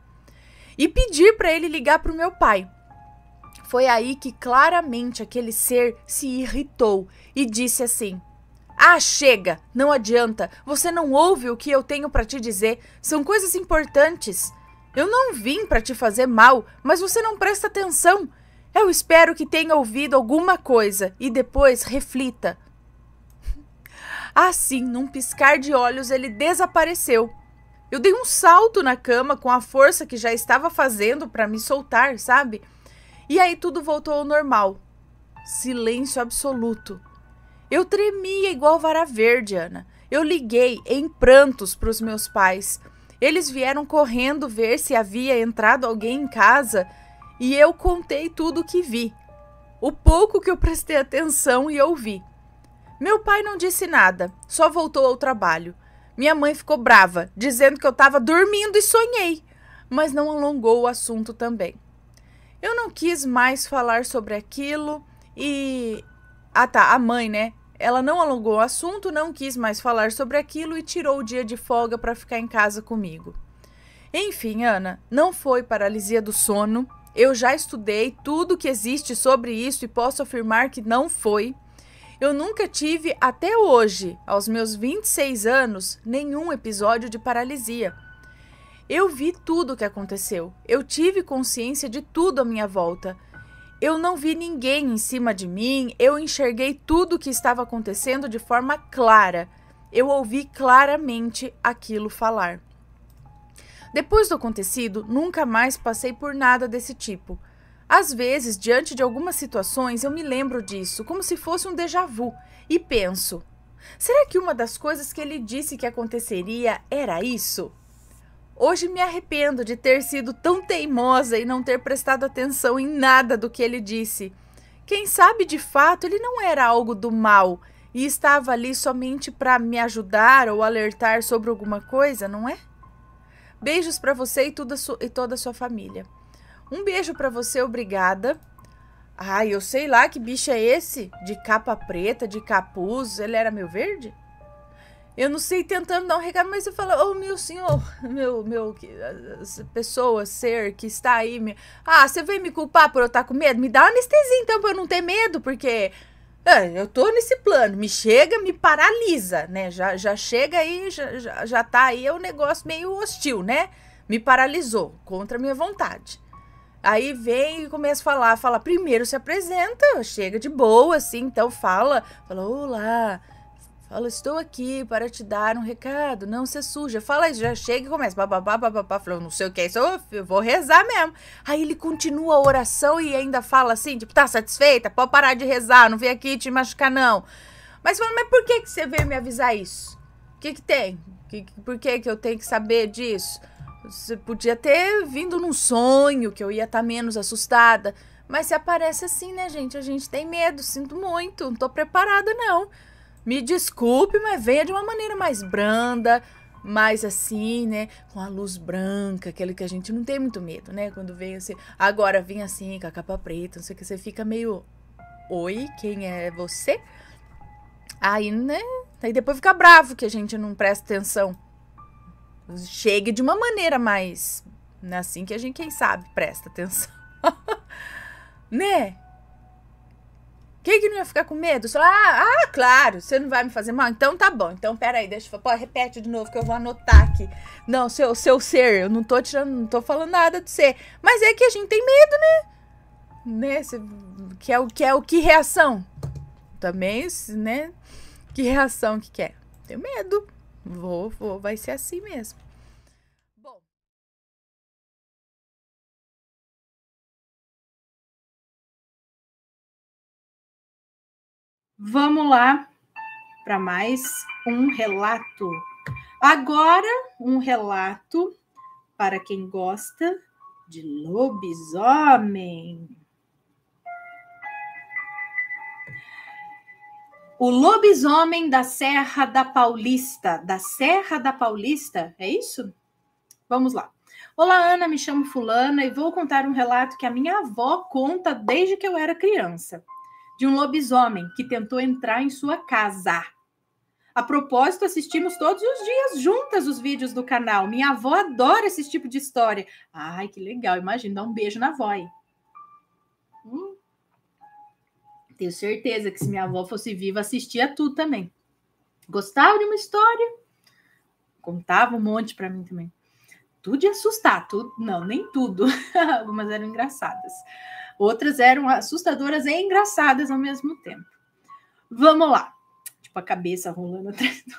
E pedir para ele ligar para o meu pai. Foi aí que claramente aquele ser se irritou e disse assim: ah, chega! Não adianta! Você não ouve o que eu tenho para te dizer. São coisas importantes. Eu não vim para te fazer mal, mas você não presta atenção. Eu espero que tenha ouvido alguma coisa e depois reflita. Assim, num piscar de olhos, ele desapareceu. Eu dei um salto na cama com a força que já estava fazendo para me soltar, sabe? E aí tudo voltou ao normal. Silêncio absoluto. Eu tremia igual vara verde, Ana. Eu liguei em prantos para os meus pais. Eles vieram correndo ver se havia entrado alguém em casa e eu contei tudo o que vi, o pouco que eu prestei atenção e ouvi. Meu pai não disse nada, só voltou ao trabalho. Minha mãe ficou brava, dizendo que eu estava dormindo e sonhei, mas não alongou o assunto também. Eu não quis mais falar sobre aquilo e. Ah, tá, a mãe, né? Ela não alongou o assunto, não quis mais falar sobre aquilo e tirou o dia de folga para ficar em casa comigo. Enfim, Ana, não foi paralisia do sono. Eu já estudei tudo que existe sobre isso e posso afirmar que não foi. Eu nunca tive, até hoje, aos meus 26 anos, nenhum episódio de paralisia. Eu vi tudo o que aconteceu. Eu tive consciência de tudo à minha volta. Eu não vi ninguém em cima de mim, eu enxerguei tudo o que estava acontecendo de forma clara. Eu ouvi claramente aquilo falar. Depois do acontecido, nunca mais passei por nada desse tipo. Às vezes, diante de algumas situações, eu me lembro disso, como se fosse um déjà vu, e penso: será que uma das coisas que ele disse que aconteceria era isso? Hoje me arrependo de ter sido tão teimosa e não ter prestado atenção em nada do que ele disse. Quem sabe de fato ele não era algo do mal e estava ali somente para me ajudar ou alertar sobre alguma coisa, não é? Beijos para você e, sua, e, toda a sua família. Um beijo para você, obrigada. Ai, eu sei lá que bicho é esse? De capa preta, de capuz, ele era meu verde? eu não sei, tentando dar um recado, mas eu falo, oh meu senhor, meu, meu, pessoa, ser que está aí, me... ah, você vem me culpar por eu estar com medo? Me dá anestesia então pra eu não ter medo, porque é, eu tô nesse plano, me chega, me paralisa, né? Já, já chega aí, já, já, já tá aí, é um negócio meio hostil, né? Me paralisou, contra a minha vontade. Aí vem e começa a falar, fala, primeiro se apresenta, chega de boa, assim, então fala, fala, olá, Fala, estou aqui para te dar um recado, não se suja. Fala, já chega e começa. Bababá, Falou, não sei o que é isso, eu vou rezar mesmo. Aí ele continua a oração e ainda fala assim, tipo, tá satisfeita? Pode parar de rezar, não vem aqui te machucar, não. Mas fala, mas por que, que você veio me avisar isso? O que que tem? Que, por que que eu tenho que saber disso? Você podia ter vindo num sonho, que eu ia estar tá menos assustada. Mas se aparece assim, né, gente? A gente tem medo, sinto muito, não tô preparada, não. Me desculpe, mas venha de uma maneira mais branda, mais assim, né? Com a luz branca, aquele que a gente não tem muito medo, né? Quando vem assim. Agora vem assim, com a capa preta, não sei o que, você fica meio. Oi, quem é você? Aí, né? Aí depois fica bravo que a gente não presta atenção. Chegue de uma maneira mais. Né, assim que a gente, quem sabe, presta atenção. né? Quem que não ia ficar com medo? ah, ah, claro, você não vai me fazer mal? Então tá bom. Então peraí, deixa eu. Pô, repete de novo que eu vou anotar aqui. Não, seu, seu ser, eu não tô tirando, não tô falando nada de ser. Mas é que a gente tem medo, né? Né? Cê, que, é o, que é o que reação? Também, né? Que reação que quer? Tenho medo. Vou, vou, vai ser assim mesmo. Vamos lá para mais um relato. Agora, um relato para quem gosta de lobisomem. O lobisomem da Serra da Paulista. Da Serra da Paulista, é isso? Vamos lá. Olá, Ana, me chamo Fulana e vou contar um relato que a minha avó conta desde que eu era criança de um lobisomem que tentou entrar em sua casa. A propósito, assistimos todos os dias juntas os vídeos do canal. Minha avó adora esse tipo de história. Ai, que legal. Imagina, dá um beijo na avó. Hum. Tenho certeza que se minha avó fosse viva, assistia tudo também. Gostava de uma história? Contava um monte para mim também. Tudo de assustar, tudo. Não, nem tudo. Algumas eram engraçadas. Outras eram assustadoras e engraçadas ao mesmo tempo. Vamos lá. Tipo, a cabeça rolando atrás do...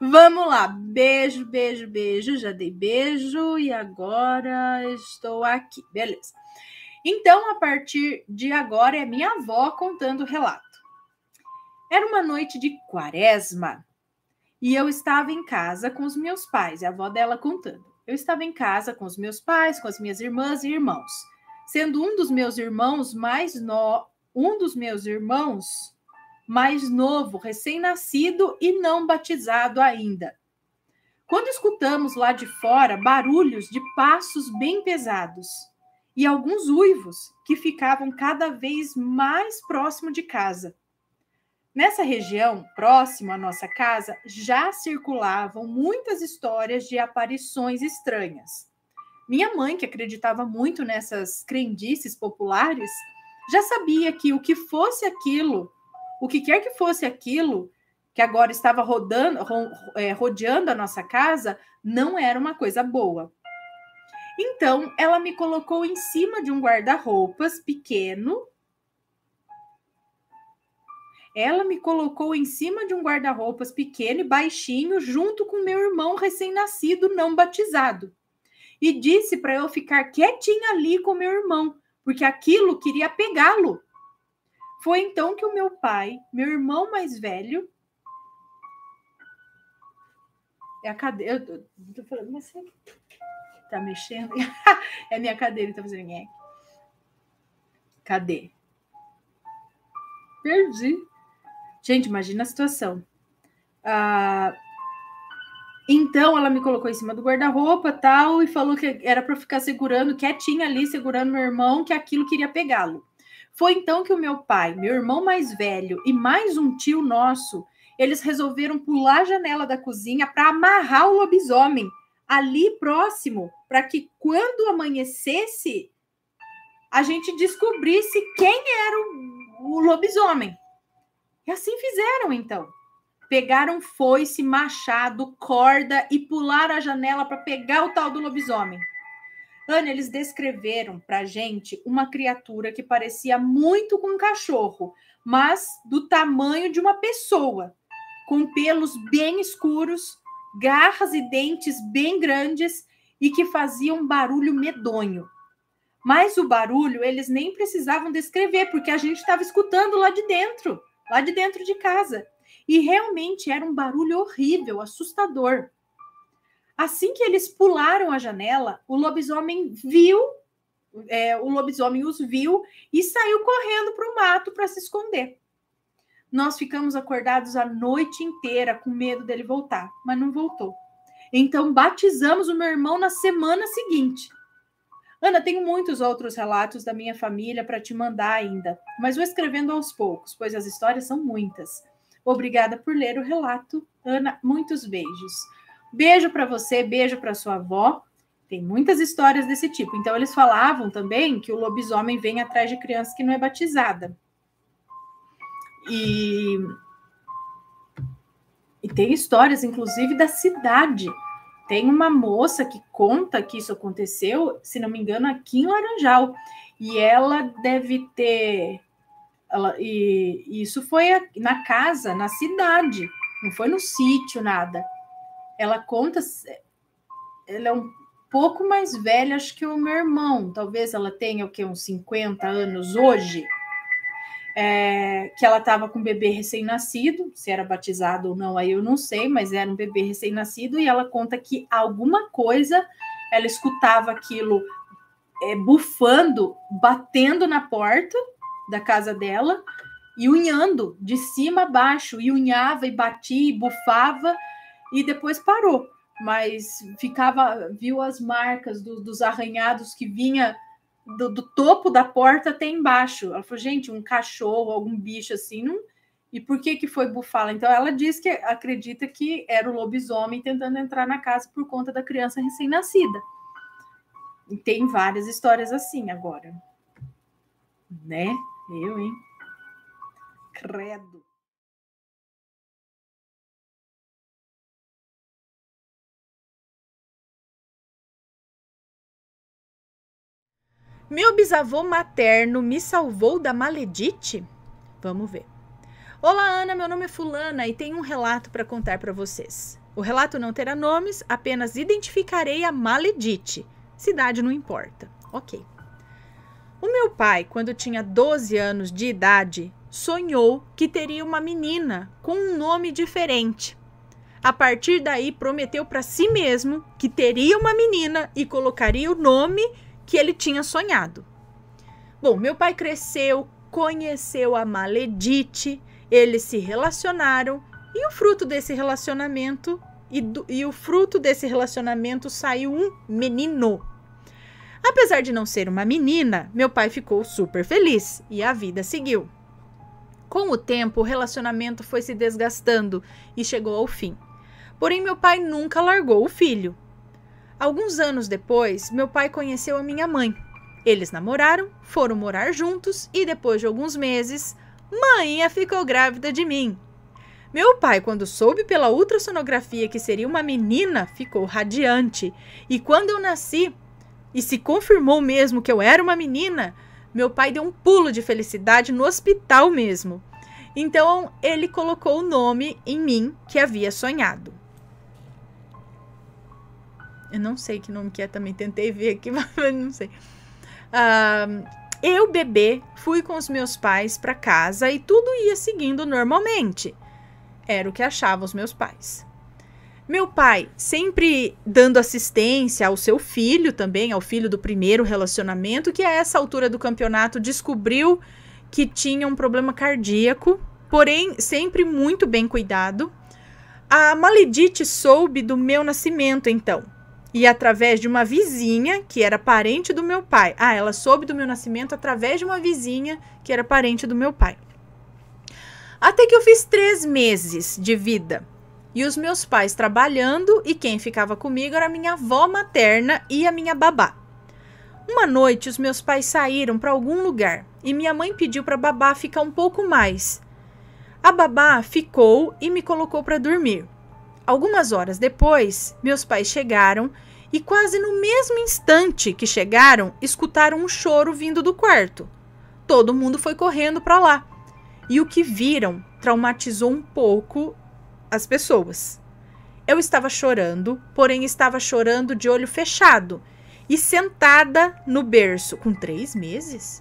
Vamos lá. Beijo, beijo, beijo. Já dei beijo e agora estou aqui. Beleza. Então, a partir de agora, é minha avó contando o relato. Era uma noite de quaresma e eu estava em casa com os meus pais, a avó dela contando. Eu estava em casa com os meus pais, com as minhas irmãs e irmãos. Sendo um dos meus irmãos mais no... um dos meus irmãos mais novo, recém-nascido e não batizado ainda. Quando escutamos lá de fora barulhos de passos bem pesados e alguns uivos que ficavam cada vez mais próximo de casa. Nessa região, próximo à nossa casa, já circulavam muitas histórias de aparições estranhas. Minha mãe, que acreditava muito nessas crendices populares, já sabia que o que fosse aquilo, o que quer que fosse aquilo, que agora estava rodando, é, rodeando a nossa casa, não era uma coisa boa. Então, ela me colocou em cima de um guarda-roupas pequeno ela me colocou em cima de um guarda-roupas pequeno e baixinho, junto com meu irmão recém-nascido, não batizado, e disse para eu ficar quietinha ali com meu irmão, porque aquilo queria pegá-lo. Foi então que o meu pai, meu irmão mais velho, é a cadeira. Eu tô, eu tô falando, mas você tá mexendo? é minha cadeira, tá fazendo. É. Cadê? Perdi. Gente, imagina a situação. Ah, então ela me colocou em cima do guarda-roupa tal e falou que era para ficar segurando, quietinha ali, segurando meu irmão, que aquilo queria pegá-lo. Foi então que o meu pai, meu irmão mais velho e mais um tio nosso, eles resolveram pular a janela da cozinha para amarrar o lobisomem ali próximo, para que quando amanhecesse a gente descobrisse quem era o, o lobisomem. E assim fizeram, então. Pegaram foice, machado, corda e pularam a janela para pegar o tal do lobisomem. Ana, eles descreveram para gente uma criatura que parecia muito com um cachorro, mas do tamanho de uma pessoa, com pelos bem escuros, garras e dentes bem grandes e que fazia um barulho medonho. Mas o barulho eles nem precisavam descrever, porque a gente estava escutando lá de dentro lá de dentro de casa. E realmente era um barulho horrível, assustador. Assim que eles pularam a janela, o lobisomem viu, é, o lobisomem os viu e saiu correndo para o mato para se esconder. Nós ficamos acordados a noite inteira com medo dele voltar, mas não voltou. Então batizamos o meu irmão na semana seguinte. Ana, tenho muitos outros relatos da minha família para te mandar ainda, mas vou escrevendo aos poucos, pois as histórias são muitas. Obrigada por ler o relato, Ana. Muitos beijos. Beijo para você, beijo para sua avó. Tem muitas histórias desse tipo. Então, eles falavam também que o lobisomem vem atrás de criança que não é batizada. E, e tem histórias, inclusive, da cidade tem uma moça que conta que isso aconteceu, se não me engano, aqui em Laranjal. E ela deve ter. Ela, e, e isso foi na casa, na cidade, não foi no sítio, nada. Ela conta. Ela é um pouco mais velha, acho que o meu irmão. Talvez ela tenha o quê? Uns 50 anos hoje é, que ela estava com um bebê recém-nascido, se era batizado ou não, aí eu não sei, mas era um bebê recém-nascido, e ela conta que alguma coisa ela escutava aquilo é, bufando, batendo na porta da casa dela e unhando de cima a baixo, e unhava e batia e bufava, e depois parou. Mas ficava, viu as marcas do, dos arranhados que vinha do, do, topo da porta até embaixo. Ela falou, gente, um cachorro, algum bicho assim, não... E por que que foi bufala? Então ela diz que acredita que era o lobisomem tentando entrar na casa por conta da criança recém-nascida. E tem várias histórias assim agora. Né? Eu, hein? Credo. Meu bisavô materno me salvou da maledite? Vamos ver. Olá, Ana, meu nome é Fulana e tenho um relato para contar para vocês. O relato não terá nomes, apenas identificarei a maledite. Cidade não importa. Ok. O meu pai, quando tinha 12 anos de idade, sonhou que teria uma menina com um nome diferente. A partir daí, prometeu para si mesmo que teria uma menina e colocaria o nome que ele tinha sonhado. Bom, meu pai cresceu, conheceu a Maledite, eles se relacionaram e o fruto desse relacionamento e, do, e, o fruto desse relacionamento saiu um menino. Apesar de não ser uma menina, meu pai ficou super feliz e a vida seguiu. Com o tempo, o relacionamento foi se desgastando e chegou ao fim. Porém, meu pai nunca largou o filho. Alguns anos depois, meu pai conheceu a minha mãe. Eles namoraram, foram morar juntos e depois de alguns meses, mãe ficou grávida de mim. Meu pai, quando soube pela ultrassonografia que seria uma menina, ficou radiante. E quando eu nasci, e se confirmou mesmo que eu era uma menina, meu pai deu um pulo de felicidade no hospital mesmo. Então ele colocou o nome em mim que havia sonhado. Eu não sei que nome que é também, tentei ver aqui, mas não sei. Uh, eu, bebê, fui com os meus pais para casa e tudo ia seguindo normalmente. Era o que achavam os meus pais. Meu pai sempre dando assistência ao seu filho também, ao filho do primeiro relacionamento, que a essa altura do campeonato descobriu que tinha um problema cardíaco, porém sempre muito bem cuidado. A Maledite soube do meu nascimento, então e através de uma vizinha que era parente do meu pai. Ah, ela soube do meu nascimento através de uma vizinha que era parente do meu pai. Até que eu fiz três meses de vida e os meus pais trabalhando e quem ficava comigo era a minha avó materna e a minha babá. Uma noite os meus pais saíram para algum lugar e minha mãe pediu para babá ficar um pouco mais. A babá ficou e me colocou para dormir. Algumas horas depois, meus pais chegaram e, quase no mesmo instante que chegaram, escutaram um choro vindo do quarto. Todo mundo foi correndo para lá. E o que viram traumatizou um pouco as pessoas. Eu estava chorando, porém estava chorando de olho fechado e sentada no berço. Com três meses?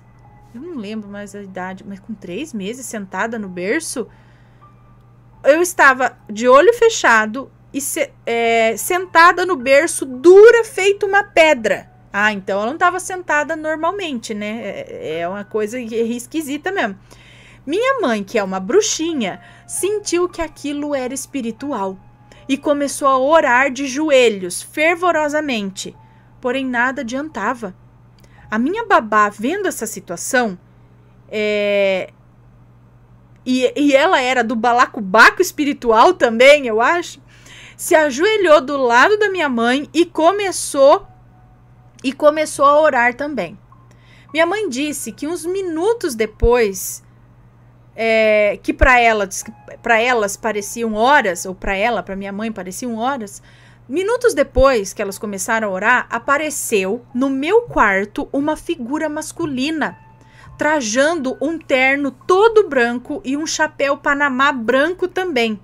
Eu não lembro mais a idade, mas com três meses sentada no berço? eu estava de olho fechado e se, é, sentada no berço, dura feito uma pedra. Ah, então ela não estava sentada normalmente, né? É, é, é uma coisa é esquisita mesmo. Minha mãe, que é uma bruxinha, sentiu que aquilo era espiritual e começou a orar de joelhos, fervorosamente. Porém, nada adiantava. A minha babá, vendo essa situação, é, e, e ela era do balacobaco espiritual também, eu acho, se ajoelhou do lado da minha mãe e começou e começou a orar também. Minha mãe disse que uns minutos depois, é, que para ela, para elas pareciam horas, ou para ela, para minha mãe pareciam horas, minutos depois que elas começaram a orar, apareceu no meu quarto uma figura masculina trajando um terno todo branco e um chapéu panamá branco também.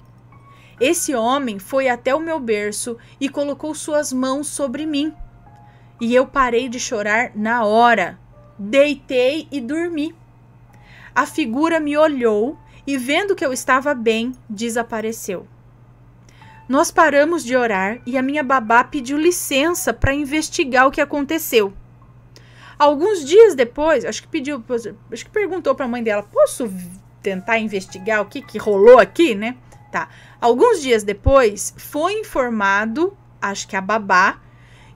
Esse homem foi até o meu berço e colocou suas mãos sobre mim. E eu parei de chorar na hora. Deitei e dormi. A figura me olhou e, vendo que eu estava bem, desapareceu. Nós paramos de orar e a minha babá pediu licença para investigar o que aconteceu. Alguns dias depois, acho que pediu, acho que perguntou para a mãe dela: "Posso tentar investigar o que que rolou aqui, né?" Tá. Alguns dias depois, foi informado, acho que a babá,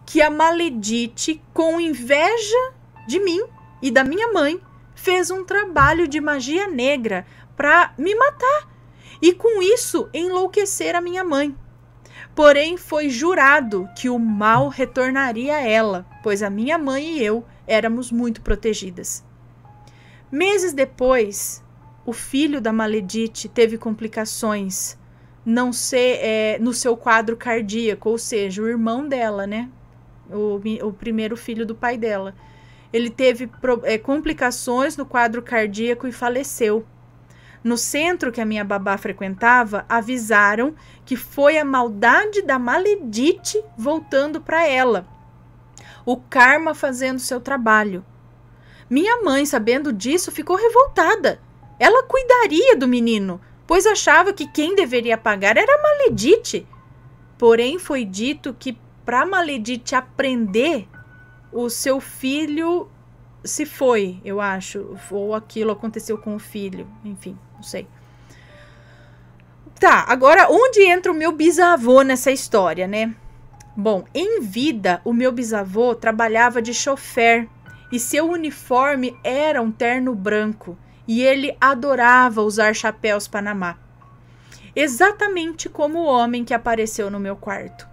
que a Maledite, com inveja de mim e da minha mãe, fez um trabalho de magia negra para me matar e com isso enlouquecer a minha mãe. Porém, foi jurado que o mal retornaria a ela, pois a minha mãe e eu éramos muito protegidas. Meses depois, o filho da Maledite teve complicações não ser, é, no seu quadro cardíaco, ou seja, o irmão dela, né? O, o primeiro filho do pai dela. Ele teve é, complicações no quadro cardíaco e faleceu no centro que a minha babá frequentava, avisaram que foi a maldade da maledite voltando para ela. O karma fazendo seu trabalho. Minha mãe, sabendo disso, ficou revoltada. Ela cuidaria do menino, pois achava que quem deveria pagar era a maledite. Porém, foi dito que para a maledite aprender, o seu filho se foi, eu acho, ou aquilo aconteceu com o filho, enfim. Não sei. Tá, agora onde entra o meu bisavô nessa história, né? Bom, em vida, o meu bisavô trabalhava de chofer e seu uniforme era um terno branco e ele adorava usar chapéus Panamá. Exatamente como o homem que apareceu no meu quarto.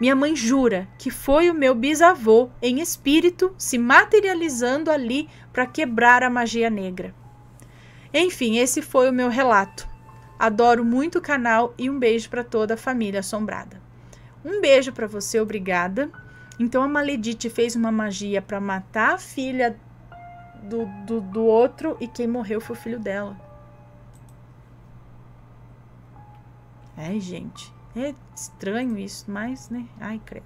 Minha mãe jura que foi o meu bisavô em espírito se materializando ali para quebrar a magia negra. Enfim, esse foi o meu relato. Adoro muito o canal e um beijo para toda a família assombrada. Um beijo para você, obrigada. Então a Maledite fez uma magia para matar a filha do, do, do outro e quem morreu foi o filho dela. é gente, é estranho isso, mas, né? Ai, credo.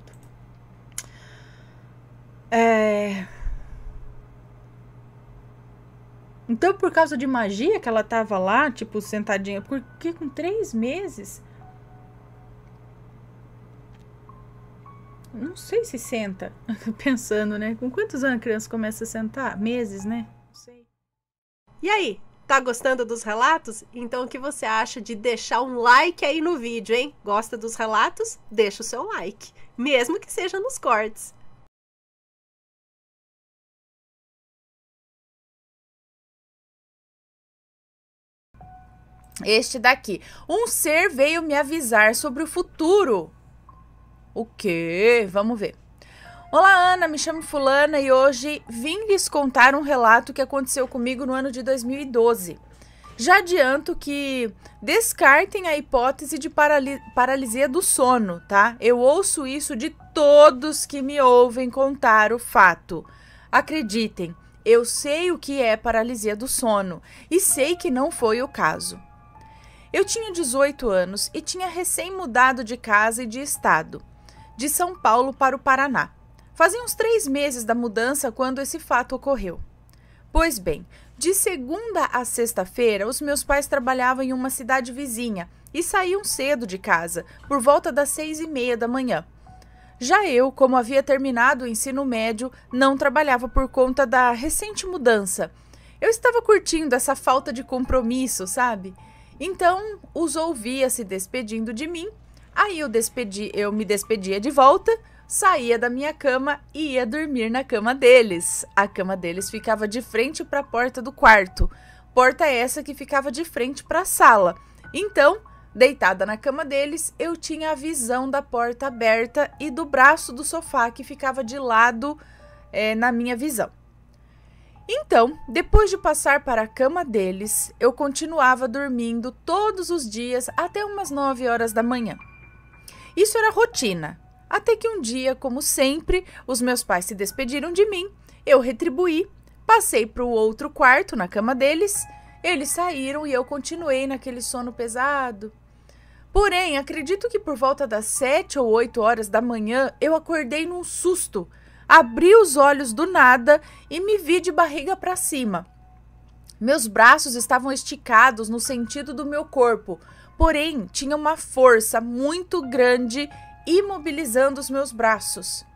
É. Então, por causa de magia que ela tava lá, tipo, sentadinha, porque com três meses. Não sei se senta, pensando, né? Com quantos anos a criança começa a sentar? Meses, né? Não sei. E aí, Tá gostando dos relatos? Então o que você acha de deixar um like aí no vídeo, hein? Gosta dos relatos? Deixa o seu like, mesmo que seja nos cortes. Este daqui. Um ser veio me avisar sobre o futuro. O quê? Vamos ver. Olá, Ana, me chamo Fulana e hoje vim lhes contar um relato que aconteceu comigo no ano de 2012. Já adianto que descartem a hipótese de paralisia do sono, tá? Eu ouço isso de todos que me ouvem contar o fato. Acreditem, eu sei o que é paralisia do sono e sei que não foi o caso. Eu tinha 18 anos e tinha recém mudado de casa e de estado, de São Paulo para o Paraná. Fazia uns três meses da mudança quando esse fato ocorreu. Pois bem, de segunda a sexta-feira, os meus pais trabalhavam em uma cidade vizinha e saíam cedo de casa, por volta das seis e meia da manhã. Já eu, como havia terminado o ensino médio, não trabalhava por conta da recente mudança. Eu estava curtindo essa falta de compromisso, sabe? Então os ouvia se despedindo de mim. Aí eu despedi, eu me despedia de volta, saía da minha cama e ia dormir na cama deles. A cama deles ficava de frente para a porta do quarto. Porta essa que ficava de frente para a sala. Então, deitada na cama deles, eu tinha a visão da porta aberta e do braço do sofá que ficava de lado é, na minha visão. Então, depois de passar para a cama deles, eu continuava dormindo todos os dias até umas 9 horas da manhã. Isso era rotina. Até que um dia, como sempre, os meus pais se despediram de mim, eu retribuí, passei para o outro quarto na cama deles, eles saíram e eu continuei naquele sono pesado. Porém, acredito que por volta das 7 ou 8 horas da manhã eu acordei num susto abri os olhos do nada e me vi de barriga para cima. Meus braços estavam esticados no sentido do meu corpo, porém tinha uma força muito grande imobilizando os meus braços.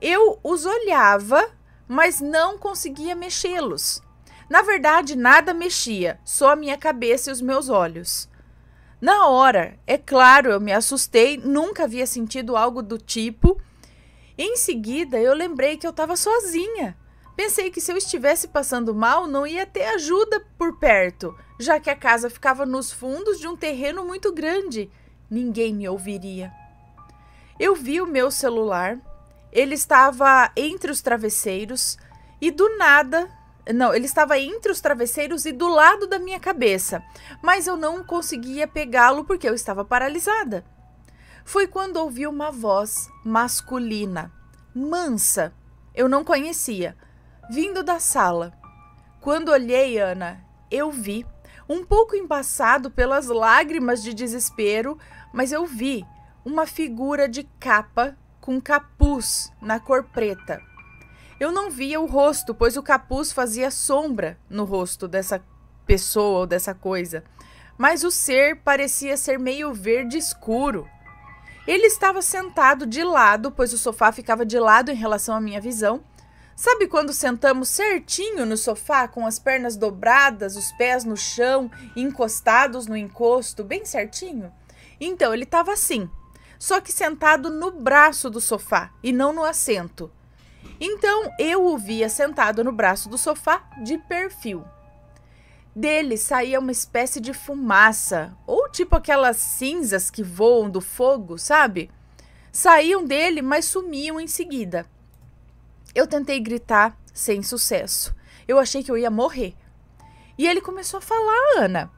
Eu os olhava, mas não conseguia mexê-los. Na verdade, nada mexia, só a minha cabeça e os meus olhos. Na hora, é claro, eu me assustei, nunca havia sentido algo do tipo em seguida, eu lembrei que eu estava sozinha. Pensei que se eu estivesse passando mal, não ia ter ajuda por perto, já que a casa ficava nos fundos de um terreno muito grande. Ninguém me ouviria. Eu vi o meu celular, ele estava entre os travesseiros e do nada. Não, ele estava entre os travesseiros e do lado da minha cabeça, mas eu não conseguia pegá-lo porque eu estava paralisada foi quando ouvi uma voz masculina, mansa, eu não conhecia, vindo da sala. Quando olhei, Ana, eu vi, um pouco embaçado pelas lágrimas de desespero, mas eu vi uma figura de capa com capuz na cor preta. Eu não via o rosto, pois o capuz fazia sombra no rosto dessa pessoa ou dessa coisa, mas o ser parecia ser meio verde escuro. Ele estava sentado de lado, pois o sofá ficava de lado em relação à minha visão. Sabe quando sentamos certinho no sofá, com as pernas dobradas, os pés no chão, encostados no encosto, bem certinho? Então, ele estava assim, só que sentado no braço do sofá e não no assento. Então, eu o via sentado no braço do sofá de perfil. Dele saía uma espécie de fumaça, ou tipo aquelas cinzas que voam do fogo, sabe? Saíam dele, mas sumiam em seguida. Eu tentei gritar sem sucesso. Eu achei que eu ia morrer. E ele começou a falar, Ana.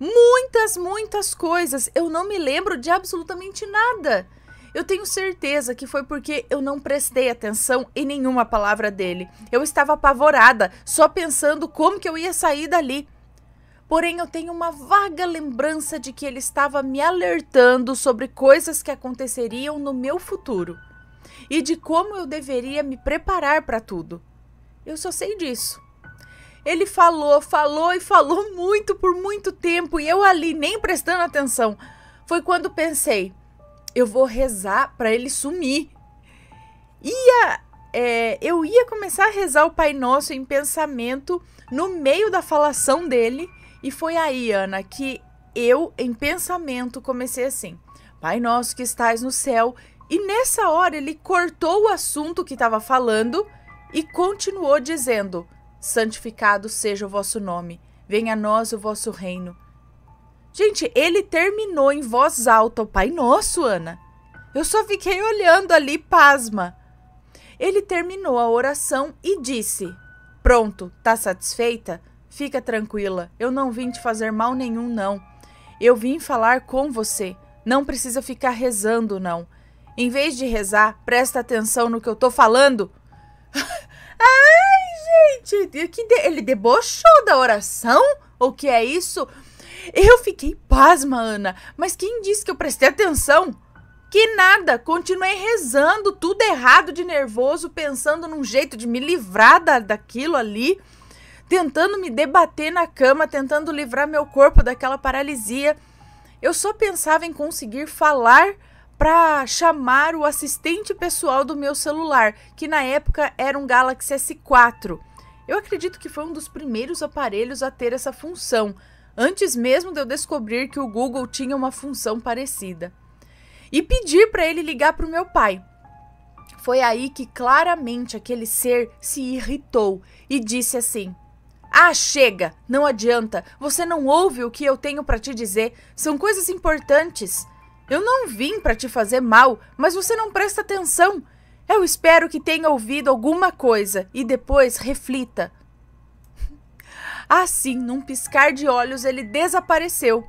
Muitas, muitas coisas. Eu não me lembro de absolutamente nada. Eu tenho certeza que foi porque eu não prestei atenção em nenhuma palavra dele. Eu estava apavorada, só pensando como que eu ia sair dali. Porém, eu tenho uma vaga lembrança de que ele estava me alertando sobre coisas que aconteceriam no meu futuro e de como eu deveria me preparar para tudo. Eu só sei disso. Ele falou, falou e falou muito por muito tempo e eu ali nem prestando atenção. Foi quando pensei, eu vou rezar para ele sumir. Ia, é, eu ia começar a rezar o Pai Nosso em pensamento no meio da falação dele e foi aí, Ana, que eu, em pensamento, comecei assim: Pai nosso que estais no céu. E nessa hora ele cortou o assunto que estava falando e continuou dizendo: Santificado seja o vosso nome, venha a nós o vosso reino. Gente, ele terminou em voz alta o Pai Nosso, Ana. Eu só fiquei olhando ali, pasma. Ele terminou a oração e disse: Pronto, tá satisfeita? Fica tranquila, eu não vim te fazer mal nenhum, não. Eu vim falar com você. Não precisa ficar rezando, não. Em vez de rezar, presta atenção no que eu tô falando. Ai, gente, que ele debochou da oração? O que é isso? Eu fiquei pasma, Ana. Mas quem disse que eu prestei atenção? Que nada, continuei rezando, tudo errado de nervoso, pensando num jeito de me livrar da, daquilo ali tentando me debater na cama, tentando livrar meu corpo daquela paralisia. Eu só pensava em conseguir falar para chamar o assistente pessoal do meu celular, que na época era um Galaxy S4. Eu acredito que foi um dos primeiros aparelhos a ter essa função, antes mesmo de eu descobrir que o Google tinha uma função parecida. E pedir para ele ligar para o meu pai. Foi aí que claramente aquele ser se irritou e disse assim: ah, chega! Não adianta! Você não ouve o que eu tenho para te dizer. São coisas importantes. Eu não vim para te fazer mal, mas você não presta atenção. Eu espero que tenha ouvido alguma coisa e depois reflita. Assim, num piscar de olhos, ele desapareceu.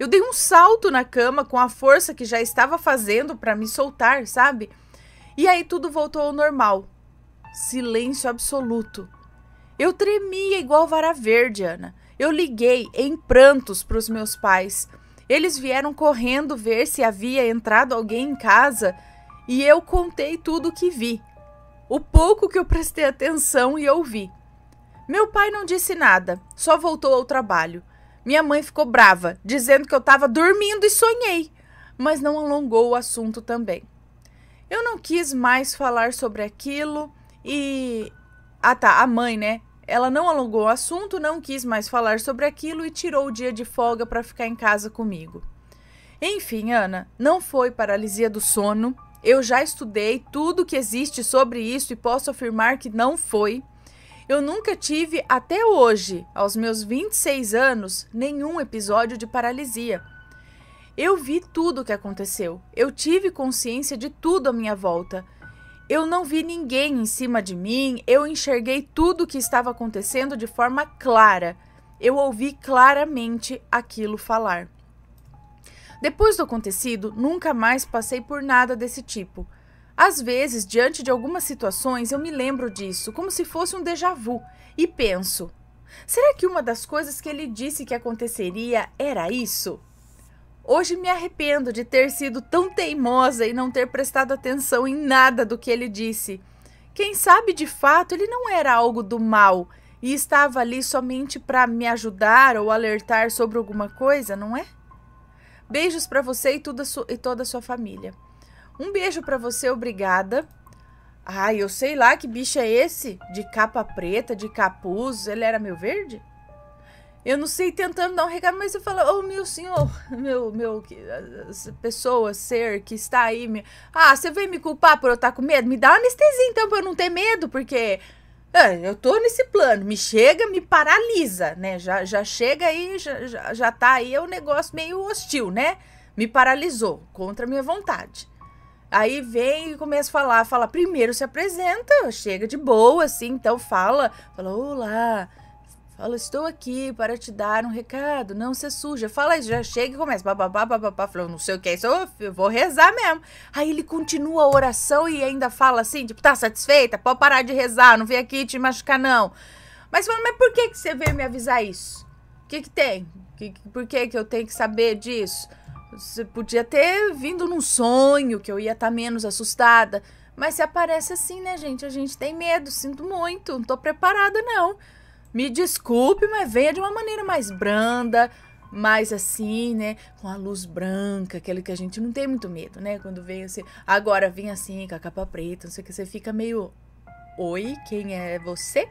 Eu dei um salto na cama com a força que já estava fazendo para me soltar, sabe? E aí tudo voltou ao normal. Silêncio absoluto. Eu tremia igual vara verde, Ana. Eu liguei em prantos para os meus pais. Eles vieram correndo ver se havia entrado alguém em casa e eu contei tudo o que vi. O pouco que eu prestei atenção e ouvi. Meu pai não disse nada, só voltou ao trabalho. Minha mãe ficou brava, dizendo que eu estava dormindo e sonhei, mas não alongou o assunto também. Eu não quis mais falar sobre aquilo e ah tá, a mãe, né? Ela não alongou o assunto, não quis mais falar sobre aquilo e tirou o dia de folga para ficar em casa comigo. Enfim, Ana, não foi paralisia do sono. Eu já estudei tudo que existe sobre isso e posso afirmar que não foi. Eu nunca tive até hoje, aos meus 26 anos, nenhum episódio de paralisia. Eu vi tudo o que aconteceu. Eu tive consciência de tudo à minha volta. Eu não vi ninguém em cima de mim, eu enxerguei tudo o que estava acontecendo de forma clara. Eu ouvi claramente aquilo falar. Depois do acontecido, nunca mais passei por nada desse tipo. Às vezes, diante de algumas situações, eu me lembro disso, como se fosse um déjà vu, e penso: será que uma das coisas que ele disse que aconteceria era isso? Hoje me arrependo de ter sido tão teimosa e não ter prestado atenção em nada do que ele disse. Quem sabe de fato ele não era algo do mal e estava ali somente para me ajudar ou alertar sobre alguma coisa, não é? Beijos para você e, tudo e toda a sua família. Um beijo para você, obrigada. Ai, eu sei lá que bicho é esse? De capa preta, de capuz, ele era meu verde? Eu não sei tentando dar um recado, mas eu falo, oh meu senhor, meu, meu, pessoa, ser que está aí. Me... Ah, você vem me culpar por eu estar tá com medo? Me dá uma anestesia então pra eu não ter medo, porque é, eu tô nesse plano. Me chega, me paralisa, né? Já, já chega aí, já, já, já tá aí, é um negócio meio hostil, né? Me paralisou, contra a minha vontade. Aí vem e começa a falar, fala, primeiro se apresenta, chega de boa, assim, então fala, fala, olá. Fala, estou aqui para te dar um recado, não se suja. Fala, já chega e começa. Bababá, bababá. Falou, não sei o que é isso, eu vou rezar mesmo. Aí ele continua a oração e ainda fala assim, tipo, tá satisfeita? Pode parar de rezar, não vem aqui te machucar não. Mas fala, mas por que, que você veio me avisar isso? O que que tem? Que, por que que eu tenho que saber disso? Você podia ter vindo num sonho que eu ia estar tá menos assustada. Mas se aparece assim, né, gente? A gente tem medo, sinto muito, não tô preparada não. Me desculpe, mas venha de uma maneira mais branda, mais assim, né? Com a luz branca, aquele que a gente não tem muito medo, né? Quando vem assim. Agora vem assim, com a capa preta, não sei o que, você fica meio. Oi, quem é você?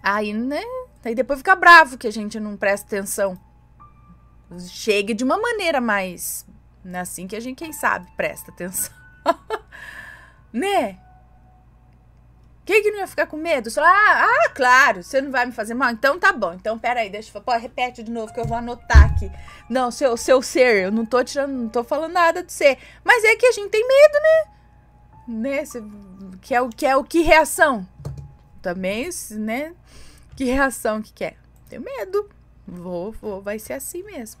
Aí, né? Aí depois fica bravo que a gente não presta atenção. Chegue de uma maneira mais. Né, assim que a gente, quem sabe, presta atenção. né? Quem que não ia ficar com medo? ah, ah, claro, você não vai me fazer mal? Então tá bom. Então peraí, deixa eu. Pô, repete de novo que eu vou anotar aqui. Não, seu, seu ser, eu não tô tirando, não tô falando nada de ser. Mas é que a gente tem medo, né? Né? Cê, que, é o, que é o que reação? Também, né? Que reação que quer? Tenho medo. Vou, vou, vai ser assim mesmo.